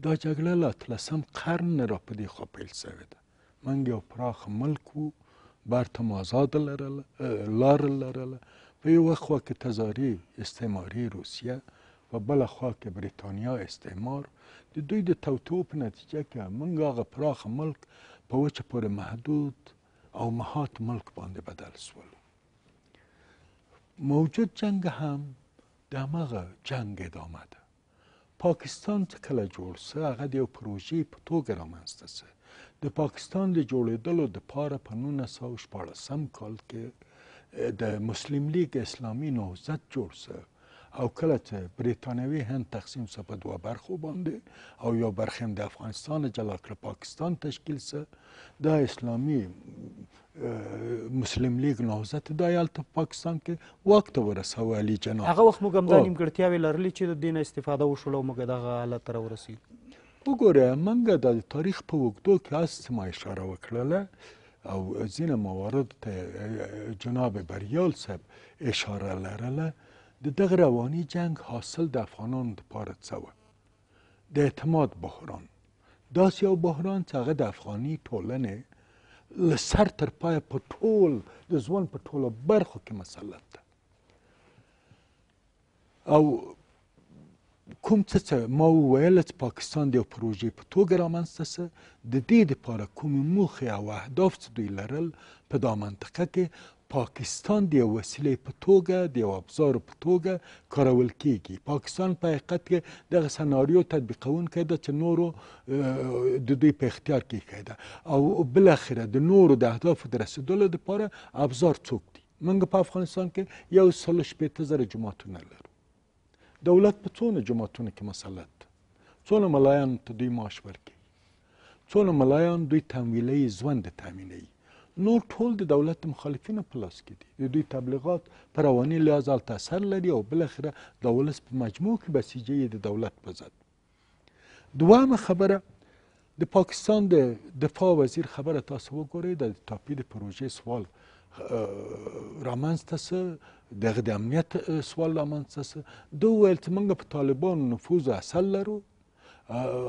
S3: دا جګړه له اتلسم قرن نه راپدې خوا پیل سوې ده موږ یو پراخ ملک وو برته مو ازاده لرله لاره لرله په یوه خوا کې تزاري استعماري روسیه په بل خوا کې بریتانیا استعمار د دوی د توطئو په نتیجه کې موږ هغه پراخ ملک په وچه پورې محدود او مهات ملک باندې بدل سول موجود جنگ هم د هماغه جنگ ادامه ده پاکستان چې کله جوړ سه هغه د یو پروژې په توګه رامنځته سه د پاکستان د جوړېدلو دپاره په نولس سوه شپاړسم کال کې د مسلم لیگ اسلامي نهضت جوړ سه او کله چې بریتانوي هند تقسیم سه په دوه برخو باندې او یو برخه د افغانستان جلا کړ پاکستان تشکیل سه د اسلامي مسلم لیگ نهضت د یالت پاکستان کې وخت ورسو علي جناب هغه وخت موږ هم د
S1: نیمګړتیاوي لرلې چې د دین استفاده وشول او موږ دغه حالت را ورسید
S3: وګوره موږ د تاریخ په وګړو کې هڅه ما اشاره وکړله او ځینې موارد ته جناب بریال صاحب اشاره لرله د دغه رواني جنگ حاصل د افغانانو لپاره څه و د اعتماد بحران داسې یو بحران چې هغه د افغاني ټولنې له سر تر پایه په ټول د ژوند په ټولو برخو کې مسلط ده او کوم څه چې ما وویل چې پاکستان د یو پروژې په توګه رامنځته سه د دې دپاره کومې موخې او اهداف چې دوی لرل په دا منطقه کې پاکستان د یو وسیلې په توګه د یو ابزار په توګه کارول کیږي پاکستان په حقیقت کې دغه سناریو تطبیقونکی ده چې نورو د دوی په اختیار کې کړه او بل اخر د نورو د اهدافو د رسیدلو لپاره ابزار څوک دي موږ په افغانستان کې یو سل شپېته زره جماعتونه لرو دولت په څونه جماعتونو کې مسلط څونه ملایان ته دوی معاش ورکوي څونه ملایان دوی تمویلي ژوند تامینوي نور ټول د دولت مخالفینو په لاس کې دي د دوی تبلیغات په رواني لحاظ هلته اثر لري او بالاخره د ولس په مجموع کې بسیجه یې د دولت په ضد دویمه خبره د پاکستان د دفاع وزیر خبره تاسو وګورئ د ټاپي د پروژې سوال رامنځته سه دغه د امنیت سوال رامنځته سه دوی وویل چې موږ په طالبانو نفوذ اصل لرو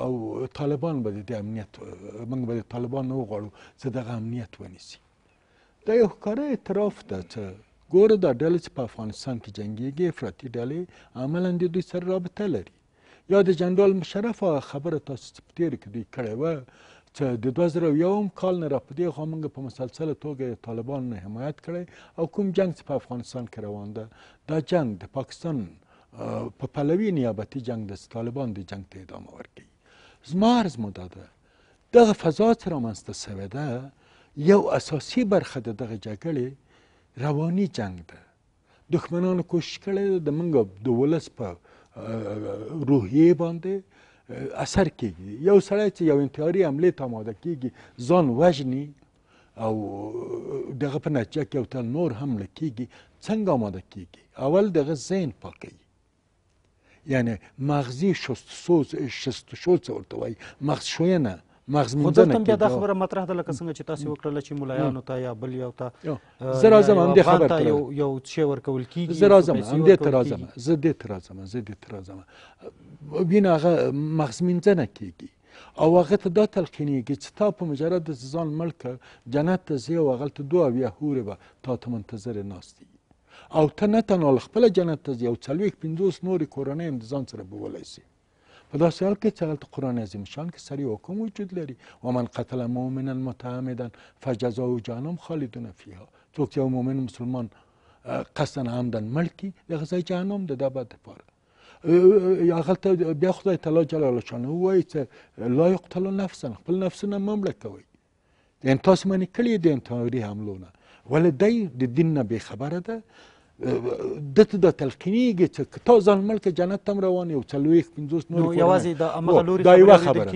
S3: او طالبان به د امنیت موږ به د طالبان نه وغواړو چې دغه امنیت ونیسي دا یو ښکاره اعتراف ده چې ګوره دا ډلې چې په افغانستان کې جنګېږي افراطي ډلې عملا د دوی سره رابطه لري یا د جنرال مشرف خبره تاسو په تیر کې دوی کړې و چې د 2001 کال نه راپدې خو موږ په مسلسله توګه طالبان نه حمایت کړی او کوم جنگ چې په افغانستان کې روان ده دا جنگ د پاکستان په پلوي نیابتي جنگ د طالبان د جنگ ته ادامه ورکړي زما عرض مو دا ده دغه فضا چې رامنځته سوې ده یو اساسي برخه د دغه جګړې رواني جنگ ده دښمنانو کوشش کړی دی د موږ د ولس په روحیې باندې اثر کیږي یو سړی چې یو انتحاري حملې ته اماده کیږي ځان وژني او دغه په نتیجه کې یو تل نور حمله کیږي څنګه اماده کیږي اول دغه ذهن پاکوي یعنی مغزي شستسوز شستشول څه ورته وای مغز شوینه مغز مونځ نه کیږي دا خبره
S1: مطرح ده لکه څنګه چې تاسو وکړل چې ملایانو ته یا بل یو ته زه راځم هم دې خبره یو یو څه
S3: ورکول کیږي زه راځم هم دې ته راځم زه دې ته راځم زه دې ته راځم وینه هغه مغز مونځ نه کیږي او هغه ته دا تلقینیږي چې تا په مجرد ځان ملک جنت ته ځي او هغلته دوه اویا هورې به تا ته منتظر ناست دي او ته نه تنها خپل جنت ته ځي او څلوېښت پنځوس نورې کورنۍ هم د ځان سره بولی سي په داسې حال کې چې هلته قرآن عظیم شان کې سری حکم وجود لري ومن قتل مؤمنا متعمدا فجزاؤ جهنم خالدون فیها څوک چې یو مؤمن مسلمان قصدا عمدا مړ کړي د غذای جهنم د ده بد دپاره هلته بیا خدای تعالی جلاله شانه ووایي چې لا یقتلو نفسا خپل نفسونه مه مړه کوئ د انتاس منې کړي د انتحاري حملو نه ولې دی د دین نه بې خبره ده دته د تلقینیږي چې که تا ځان ملک جنت تم روان یو څلوېښت پنځوس نور یوازې د همغه لوري دا یوه خبره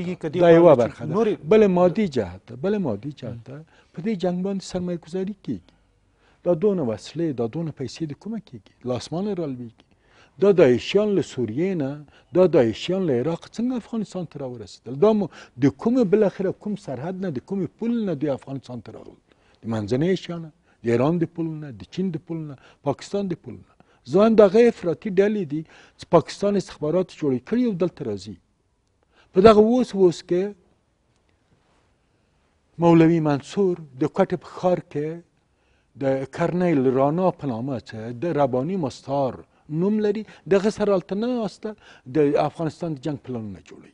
S3: دا یوه برخه ده بلې مادي جهت ده بلې مادي جهت ده په دې جنګ باندې سرمایه ګذاري کېږي دا دونه وسلې دا دونه پیسې د کومه کېږي له اسمانه رالویږي دا داعشیان له سوریې نه دا داعشیان له عراق څنګه افغانستان ته راورسېدل دا مو د کومې بلاخره کوم سرحد نه د کومې پول نه دوی افغانستان ته راغلل د منځنۍ ایشیا نه د ایران د پولونه د چین د پولونه پاکستان د پولونه ځان دغه افراطي ډلې دي چې پاکستان استخبارات جوړې کړي او دلته راځي په دغه اوس اوس کې مولوي منصور د کوټې په ښار کې د کرنیل رانا په نامه چې د رباني مستار نوم لري دغه سره التنه د افغانستان د جنگ پلانونه جوړوي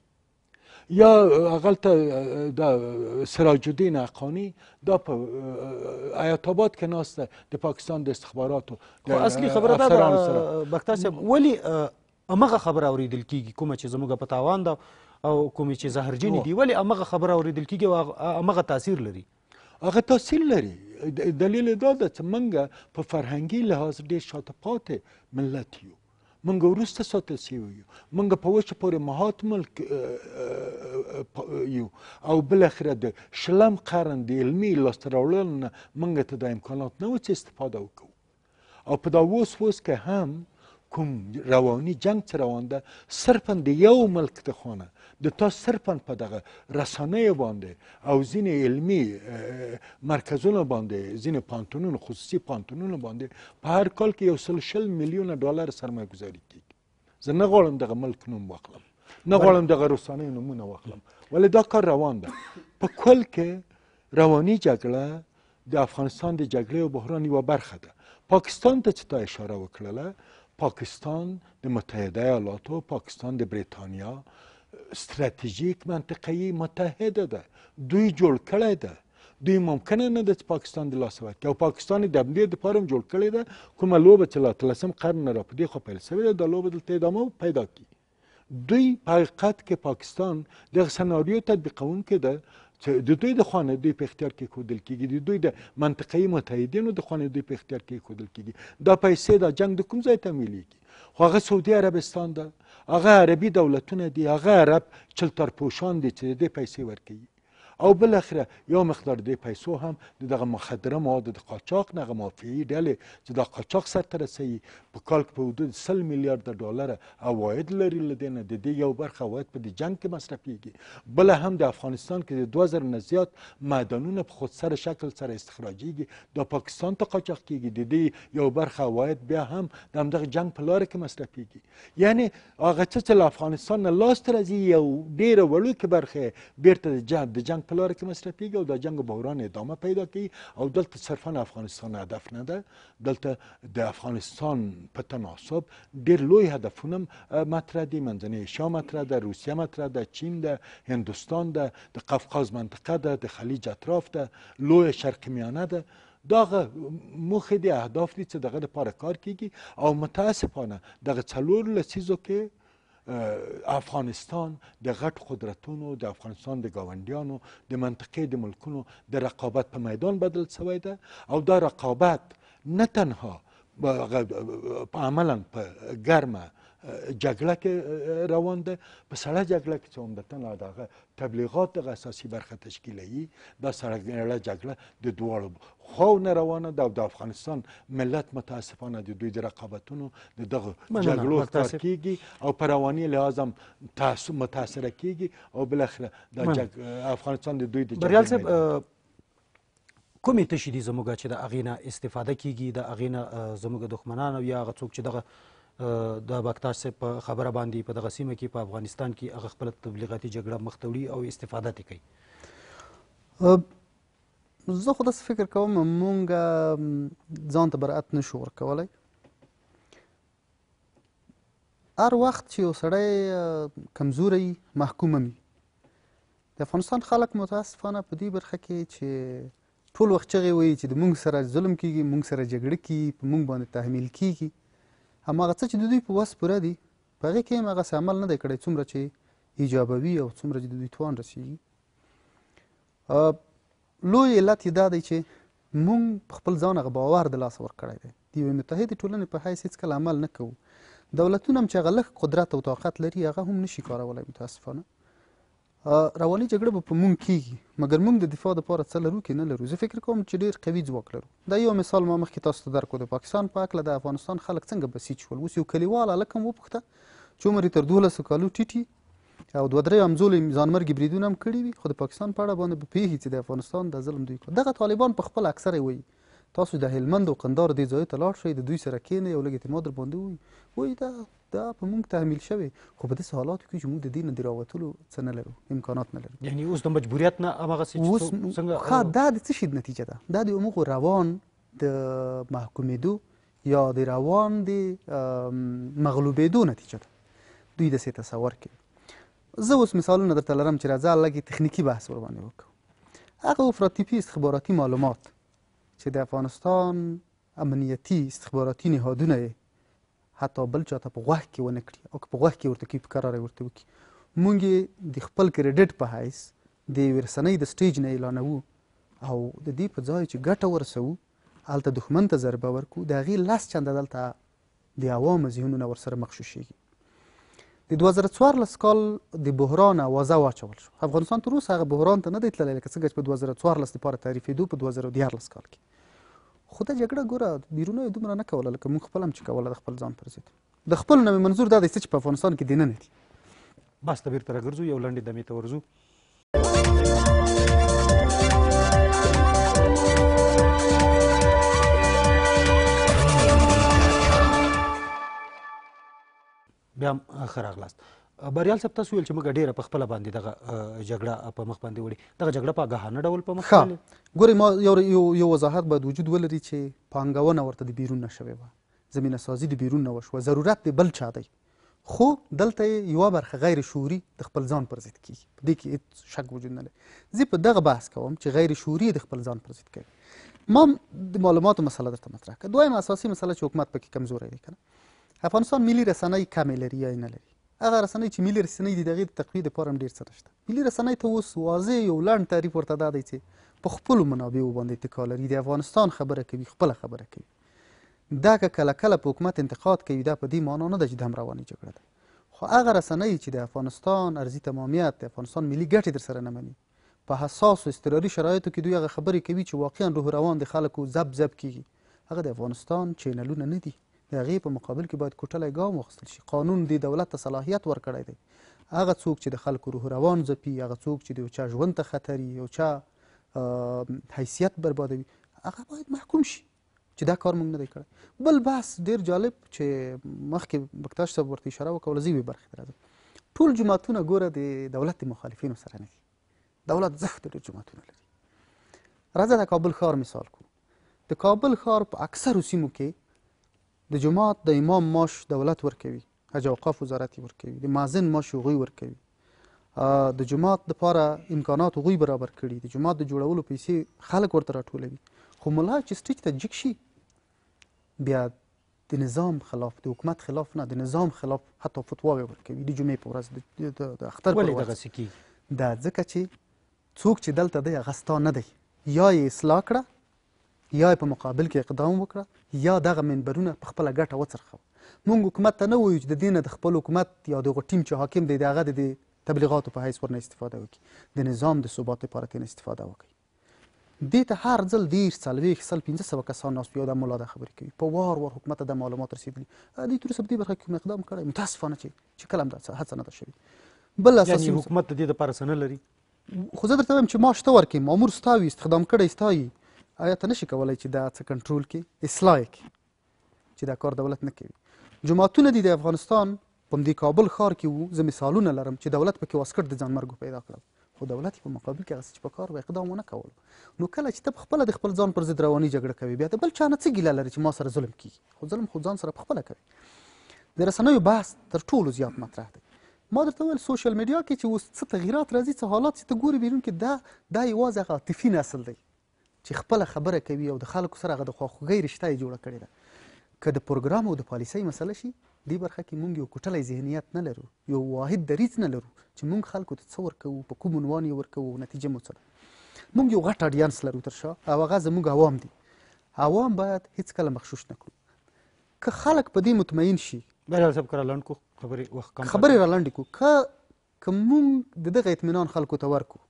S3: یا هغلته د سراج الدین حقانی دا په آیت آباد کې ناسته د پاکستان د استخباراتو خو اصلي خبره ده بکتر صاحب ولې امغه خبره اوریدل
S1: کیږي کومه چې زموږ په تاوان ده او کومې چې زهرجنې دي ولې امغه خبره اوریدل کیږي او
S3: امغه تاثیر لري هغه تاثیر لري دلیل دا ده چې موږ په فرهنګي لحاظ ډېر شاته پاتې ملت یو مونږ وروسته ساتل سوي یو مونږ په وچه پورې مهات ملک یو او بالاخره د شلم قرن د علمي لاسته راوړلو نه مونږ ته د امکانات نه و چې استفاده وکړو او په دا اوس اوس که هم کوم رواني جنگ چې روان ده صرفا د یو ملک د خونه د تاسو صرفا په دغه رسنۍ باندې او ځینې علمي مرکزونه باندې ځینې پانتونونه خصوصي پانتونونه باندې په هر کال کې یو سل شل میلیونه ډالر سرمایه ګذاري کیږي زه نه غواړم دغه ملک نوم واخلم نه غواړم دغه رسنۍ نومونه واخلم ولې دا کار روان ده په کل کې رواني جګړه د افغانستان د جګړې او بحران یوه برخه ده پاکستان ته چې تا اشاره وکړله پاکستان د متحده ایالاتو پاکستان د بریتانیا ستراتیژیک منطقه متحده ده دوی جوړ کړی ده دوی ممکنه نه ده چې پاکستان د لاسه ورکړي او پاکستان یې د همدې دپاره هم جوړ کړې ده کومه لوبه چې له اتلسم قرن نه راپدې خوا پیل سوې ده دا لوبه دلته ادامه پیدا کړي دوی په حقیقت کې پاکستان دغه سناریو تطبیقوونکی ده چې د دوی د خانه دوی په اختیار کې کودل کیږي د دوی د منطقې متحدینو د خانه دوی په اختیار کې کودل کیږي دا پیسې دا جنگ د کوم ځای ته میلیږي خو هغه سعودي عربستان ده هغه عربي دولتونه دي هغه عرب چلترپوشان دي چې د دې پیسې ورکوي او بل اخره یو مقدار د پیسو هم د دغه مخدره موادو د قاچاق نه مافیایي ډلې چې دا قاچاق سرته رسوي په کال کې په حدود سل میلیارده ډالره عواید لري له دې نه د دې یو برخه عواید په د جنګ کې مصرفیږي بله هم د افغانستان کې د دوه زره نه زیات معدنونه په خودسر شکل سره استخراجیږي د پاکستان ته قاچاق کیږي د دې یو برخه عواید بیا هم د همدغه جنګ په لاره کې مصرفیږي یعنی هغه څه چې له افغانستان نه لاسته راځي یو ډېره وړوکې برخه بیرته د جنګ په لار کې مصرفیږي او د جنگ بحران ادامه پیدا کوي او دلته صرفا افغانستان هدف نه ده دلته د افغانستان په تناسب ډیر لوی هدفونه مطرح دي منځنۍ شام مطرح ده روسیه مطرح ده چین ده هندوستان ده د قفقاز منطقه ده د خلیج اطراف ده لوی شرق میانه ده دغه موخې دي اهداف دي چې دغه لپاره کار کیږي او متاسفانه دغه څلور لسیزو کې افغانستان د غټ قدرتونو د افغانستان د گاونډیانو د منطقې د ملکونو د رقابت په میدان بدل سوی ده او دا رقابت نه تنها عملا په ګرمه جګړه کې روان ده په سړه جګړه کې چې عمدتاً دغه تبلیغات دغه اساسي برخه تشکیلوي دا سړه جګړه د دواړو خواو نه روانه ده او د افغانستان ملت متاسفانه د دوی د رقابتونو د دغه جګړو ښکار کیږي او په رواني لحاظ هم متاثره کیږي او بالاخره د افغانستان د دوی د بریال
S1: صاحب کومې تشې دي زموږ چې د هغې نه استفاده کیږي د هغې نه زموږ دښمنان او یا هغه څوک چې دغه د باکتار صاحب په خبره باندې په دغه سیمه کې په افغانستان کې هغه خپل تبلیغاتي جګړه مختوړي او استفاده کوي
S4: زه خو داسې فکر کوم مونږ ځان ته برأت نشو ورکولی هر وخت چې یو سړی کمزوری محکوم وي د افغانستان خلک متاسفانه په دې برخه کې چې ټول وخت چغې وایي چې د مونږ سره ظلم کیږي مونږ سره جګړه کیږي په مونږ باندې تحمیل کیږي هماغه څه چې د دوی په وس پوره دي په هغې کې هم هغسې عمل نه دی کړی څومره چې ایجابوي او څومره چې د دوی توان رسېږي لوی علت یې دا دی چې موږ خپل ځان هغه باور د لاسه ورکړی دی د یوې متحدې ټولنې په حیث هېڅکله عمل نه کوو دولتونه هم چې هغه لږ قدرت او طاقت لري هغه هم نشي کارولی متاسفانه رواني جګړه به په مونږ کېږي مګر مونږ د دفاع دپاره څه لرو کې نه لرو زه فکر کوم چې ډېر قوي ځواک لرو دا یو مثال ما مخکې تاسو ته درکړو د پاکستان په هکله د افغانستان خلک څنګه بسیج شول اوس یو کلیوال هلک هم وپوښته چې عمر یې تر دولسو کالو ټیټي او دوه درې همزولې ځانمرګي بریدونه هم کړي وي خو د پاکستان په اړه باندې به پوهېږي چې د افغانستان دا ظلم دوی کړو دغه طالبان په خپل اکثره وایي تاسو د هلمند او قندار دې ځای ته لاړ شئ د دوی سره کښېنئ او لږ اعتماد در باندې ووایي وایي دا دا په موږ تحمیل شوی خو په داسې حالاتو کې چې موږ د دې نه د راوتلو څه نه لرو امکانات نه لرو
S1: یعنی اوس د مجبوریت نه هماغسې اوس څنګه
S4: دا د څه شي نتیجه ده دا د امغو روان د محکومېدو یا د روان د مغلوبېدو نتیجه ده دوی داسې تصور کوي زه اوس مثالونه درته لرم چې راځه لږې تخنیکي بحث ورباندې وکړو هغه افراطیفي استخباراتي معلومات چې د افغانستان امنیتي استخباراتي نهادونه حتی بل چاته په غوږ کې ونه کړي او په غوږ کې ورته کوي په قرار ورته وکړي مونږ د خپل کریډټ په حیث د ورسنۍ د سټیج نه اعلانوو او د دې په ځای چې ګټه ورسوو هلته دښمن ته ضربه ورکو د هغې لس چنده دلته د عوامو ذهنونه ورسره مخشوش شيږي د 2014 کال د بحران اوازه واچول شو افغانستان تر اوسه هغه بحران ته نه دی تللی لکه څنګه چې په 2014 لپاره تعریفېدو په 2014 کال کې خو دا جګړه ګوره بیرونه یې دومره نه کوله لکه مونږ خپل هم چې کوله د خپل ځان پر ضد د خپل نه منظور دا دی چې په افغانستان کې دینه نه دي
S1: بس ته بیرته راګرځو یو لنډې دمې ته ورځو بیا ښه راغلاست بریال صاحب تاسو ویل چې موږ ډیره په خپل باندې دغه جګړه په مخ باندې وړي دغه جګړه په غاهانه
S4: ډول په مخ باندې ګوري ما یو یو وضاحت باید وجود ولري چې پانګونه ورته د بیرون نشوي و زمينه سازي د بیرون نه وشو ضرورت دی بل چا دی خو دلته یو برخه غیر شعوري د خپل ځان پر ضد کیږي په دې کې هیڅ شک وجود نه لري زه په دغه بحث کوم چې غیر شعوري د خپل ځان پر ضد کوي ما د معلوماتو مسله درته مطرح کړه دویم اساسي مسله چې حکومت پکې کمزوري دی کنه افغانستان ملي رسنۍ کمې لري یا نه لري هغه رسنۍ چې ملي رسنۍ دي د هغې د تقویې دپاره هم ډېر څه شته ملي رسنۍ ته اوس واضح یو لنډ تعریف ورته دا دی چې په خپلو منابعو باندې اتکا لري د افغانستان خبره کوي خپله خبره کوي دا که کله کله په حکومت انتقاد کوي دا په دې معنا نه ده چې د همرواني جګړه ده خو هغه رسنۍ چې د افغانستان ارضي تمامیت د افغانستان ملي ګټې در سره نه مني په حساس او اضطراري شرایطو کې دوی هغه خبرې کوي چې واقعا روح روان د خلکو زب زب کیږي هغه د افغانستان چینلونه نه دي د هغې په مقابل کې باید کوټلی ګام واخیستل شي قانون دې دولت ته صلاحیت ورکړی دی هغه څوک چې د خلکو روح روان ځپي هغه څوک چې د یو چا ژوند ته خطر یو چا حیثیت بربادوي هغه باید محکوم شي چې دا کار موږ نه دی کړی بل بحث ډیر جالب چې مخکې بکتاش صاحب ورته اشاره وکړه زه یوې برخې ته راځم ټول جوماتونه ګوره د دولت د مخالفینو سره نه دي دولت زښت ډېر جوماتونه لري راځه د کابل ښار مثال کړو د کابل ښار په اکثرو سیمو کې د جماعت د امام ماش دولت ورکوي حج اوقاف وزارت ورکوي د مازن ماش غوي ورکوي د جماعت لپاره امکانات غوي برابر کړي د جماعت د جوړولو پیسې خلک ورته راټولوي خو ملا چې سټیج ته جګ شي بیا د نظام خلاف د حکومت خلاف نه د نظام خلاف حتی فتواوی ورکوي د جمعې په ورځ د اختر ولې دغسې کیږي دا ځکه چې څوک چې دلته دی هغه ستا نه دی یا یې اصلاح کړه یا په مقابل کې اقدام وکړه یا دغه منبرونه په خپل ګټه وڅرخو مونږ حکومت ته نه وایو چې د دینه د خپل حکومت یا دغه ټیم چې حاکم دی دغه د تبلیغاتو په حیث ورنه استفاده وکړي د نظام د ثبات لپاره ترې استفاده وکړي دې ته هر ځل ډیر څلوېښت سل پنځه سوه کسان ناست یو د ملا د خبرې کوي په وار وار حکومت ته د معلومات رسېدلي دې تر اوسه په دې برخه کې کوم اقدام کړی متاسفانه چې چې کله هم هڅه نه ده شوې بل اساسي حکومت د دې دپاره څه نه لري خو زه درته وایم چې معاش ته ورکوي مامور ستا وي استخدام کړی ستا وي آیا ته نشي کولای چې دا څه کنټرول کې اصلاح کې چې دا کار دولت نه کوي جماعتونه دي د افغانستان په دې کابل ښار کې وو زه مثالونه لرم چې دولت پکې واسکټ د ځانمرګو پیدا کړل خو دولت په مقابل کې هغه چې په کار و اقدام ونه کول نو کله چې ته خپل د خپل ځان پر ضد رواني جګړه کوي بیا ته بل چا نه څه ګیله لري چې ما سره ظلم کیږي خو ظلم خو ځان سره خپل کوي د رسنیو بحث تر ټولو زیات مطرح دی ما درته وویل سوشل میډیا کې چې اوس څه تغیرات راځي څه حالات چې ته ګورې بیرون کې دا دا یوازې هغه عاطفي نسل دی چې خپل خبره کوي او د خلکو سره هغه د خواخوږۍ رشته یې جوړه کړې ده که د پروګرام او د پالیسۍ مسله شي دې برخه کې موږ یو کوټلی ذهنیت نه لرو یو واحد دریځ نه لرو چې موږ خلکو ته څه ورکوو په کوم عنوان یې ورکوو نتیجه مو څه ده موږ یو غټ اډیانس لرو تر شا او هغه زموږ عوام دي عوام باید هیڅکله مخشوش نه کړو که خلک په دې مطمئن شي
S1: بهرحال صاحب که رالنډ کړو خبرې وخت کم خبرې
S4: رالنډې کړو که که موږ د دغه اطمینان خلکو ته ورکړو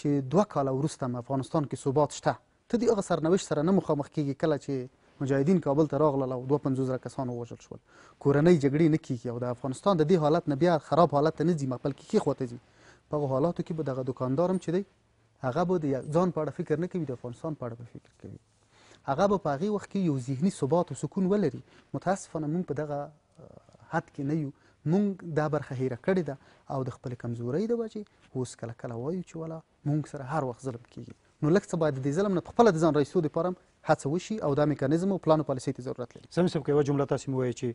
S4: چې دوه کاله وروسته افغانستان کې ثبات شته ته د هغه سرنوشت سره نه مخامخ کیږي کله چې مجاهدین کابل ته راغلل او دوه پنځوس زره کسان ووژل شول کورنۍ جګړې نه کیږي او د افغانستان د دې حالت نه بیا خراب حالت ته نه ځي بلکې ښې خواته ځي په هغو حالاتو کې به دغه دوکاندار هم چې دی هغه به د ځان په اړه فکر نه کوي د افغانستان په اړه به فکر کوي هغه به په هغې وخت کې یو ذهني ثبات او سکون ولري متاسفانه موږ په دغه حد کې نه یو مونږ دا برخه هیره کړې ده او د خپل کمزورۍ د وجې اوس کله کله وایو چې ولا مونږ سره هر وخت ظلم کیږي نو لکه څه باید د ظلم نه خپل د ځان رئیسو لپاره هڅه وشي او دا میکانیزم او پلان او پالیسۍ ته ضرورت لري سم سم کې یو جمله تاسو مو وایي چې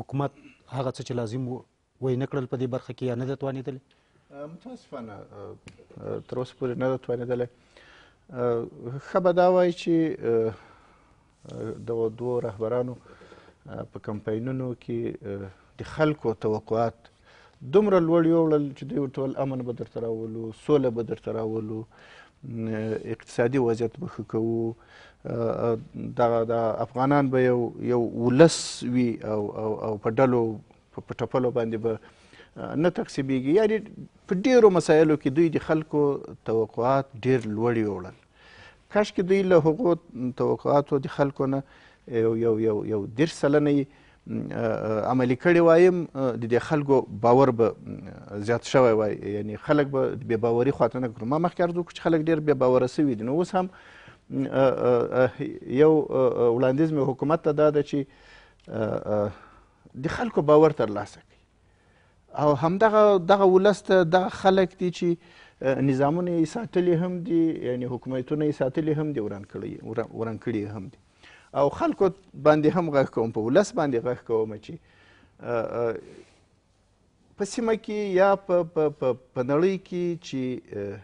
S4: حکومت هغه څه چې لازم وای نه کړل
S1: په
S2: دې برخه کې یا نه توانېدل متاسفانه تر اوسه پورې نه توانېدل خبر دا وایي چې د دوه رهبرانو په کمپاینونو کې د خلکو توقعات دومره لوړ یوړل چې دوی ورته ویل امن به درته راولو سوله به درته راولو اقتصادي وضعیت به ښه کوو دغه د افغانان به یو یو ولس وي او او او په ډلو په ټپلو باندې به نه تقسیمیږي یعنی په ډیرو مسایلو کې دوی د خلکو توقعات ډیر لوړ یوړل کاشکې دوی له هغو توقعاتو د خلکو نه یو یو یو یو دېرش سلنه عملي کړی وایم د دې خلکو باور به زیات شوی وای یعنی خلک به بې باوري خواته نه کړو ما مخکې عرض وکړو چې خلک ډېر بې باوره سوي دي نو اوس هم یو وړاندیز مې حکومت ته دا ده چې د خلکو باور ترلاسه کړي او همدغه دغه ولس ته دغه خلک دي چې نظامونه یې ساتلي هم دي یعنی حکومتونه یې ساتلي هم دي وران کړي وران کړي هم دي او خلکو باندې هم غږ کوم په ولس باندې غږ کوم چې په سیمه کې یا په په نړۍ کې چې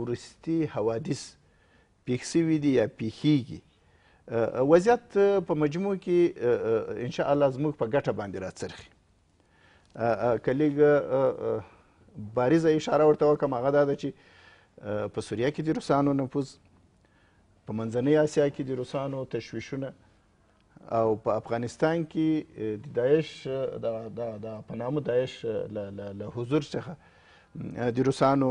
S2: ورستي حوادث پیښ سوي دي یا پیښیږي وضعیت په مجموع کې ان شاء الله زموږ په ګټه باندې راڅرخي کلیګ باریزه اشاره ورته وکم هغه دا ده چې په سوریه کې د روسانو نفوذ په منځنۍ اسیا کې د روسانو تشویشونه او په افغانستان کې د داعش د په نامو داعش له حضور څخه د روسانو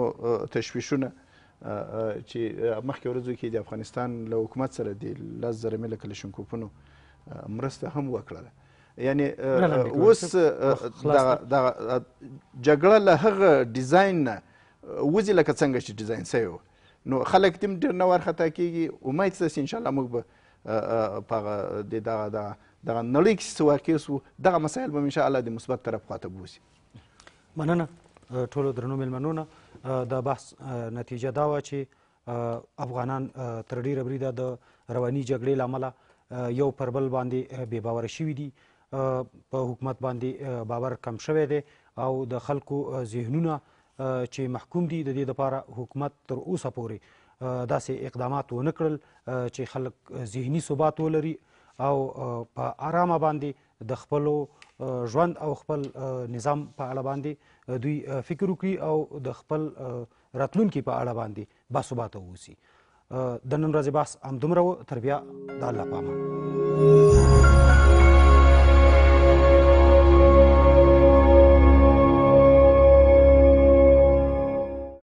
S2: تشویشونه چې مخکې ورځو کې د افغانستان له حکومت سره د لس زره میله کلشنکوپونو مرسته هم وکړله یعنی اوس دغه جګړه له هغه ډیزاین نه وځي لکه څنګه چې ډیزاین سوی نو خلک تیم ډېر نه وارخطا کېږي امید ستاسي انشاءالله موږ به په هغه د دغه دغه دغه نړۍ کې څه واقع سو دغه مسایل به انشاءالله د مثبت طرف خواته بوسي
S1: مننه ټولو درنو میلمنو نه د بحث نتیجه دا وه چې افغانان تر ډېره بریده د رواني جګړې له امله یو پر بل باندې بې باوره شوي دي په حکومت باندې باور کم شوی دی او د خلکو ذهنونه چې محکوم دي د دې لپاره حکومت تر اوسه پورې داسې اقدامات ونه کړل چې خلک ذهني ثبات ولري او په آرامه باندې د خپل ژوند او خپل نظام په اړه باندې دوی فکر وکړي او د خپل راتلونکي په اړه باندې باثباته اوسي د نن ورځې بحث همدومره و تر بیا د الله پامان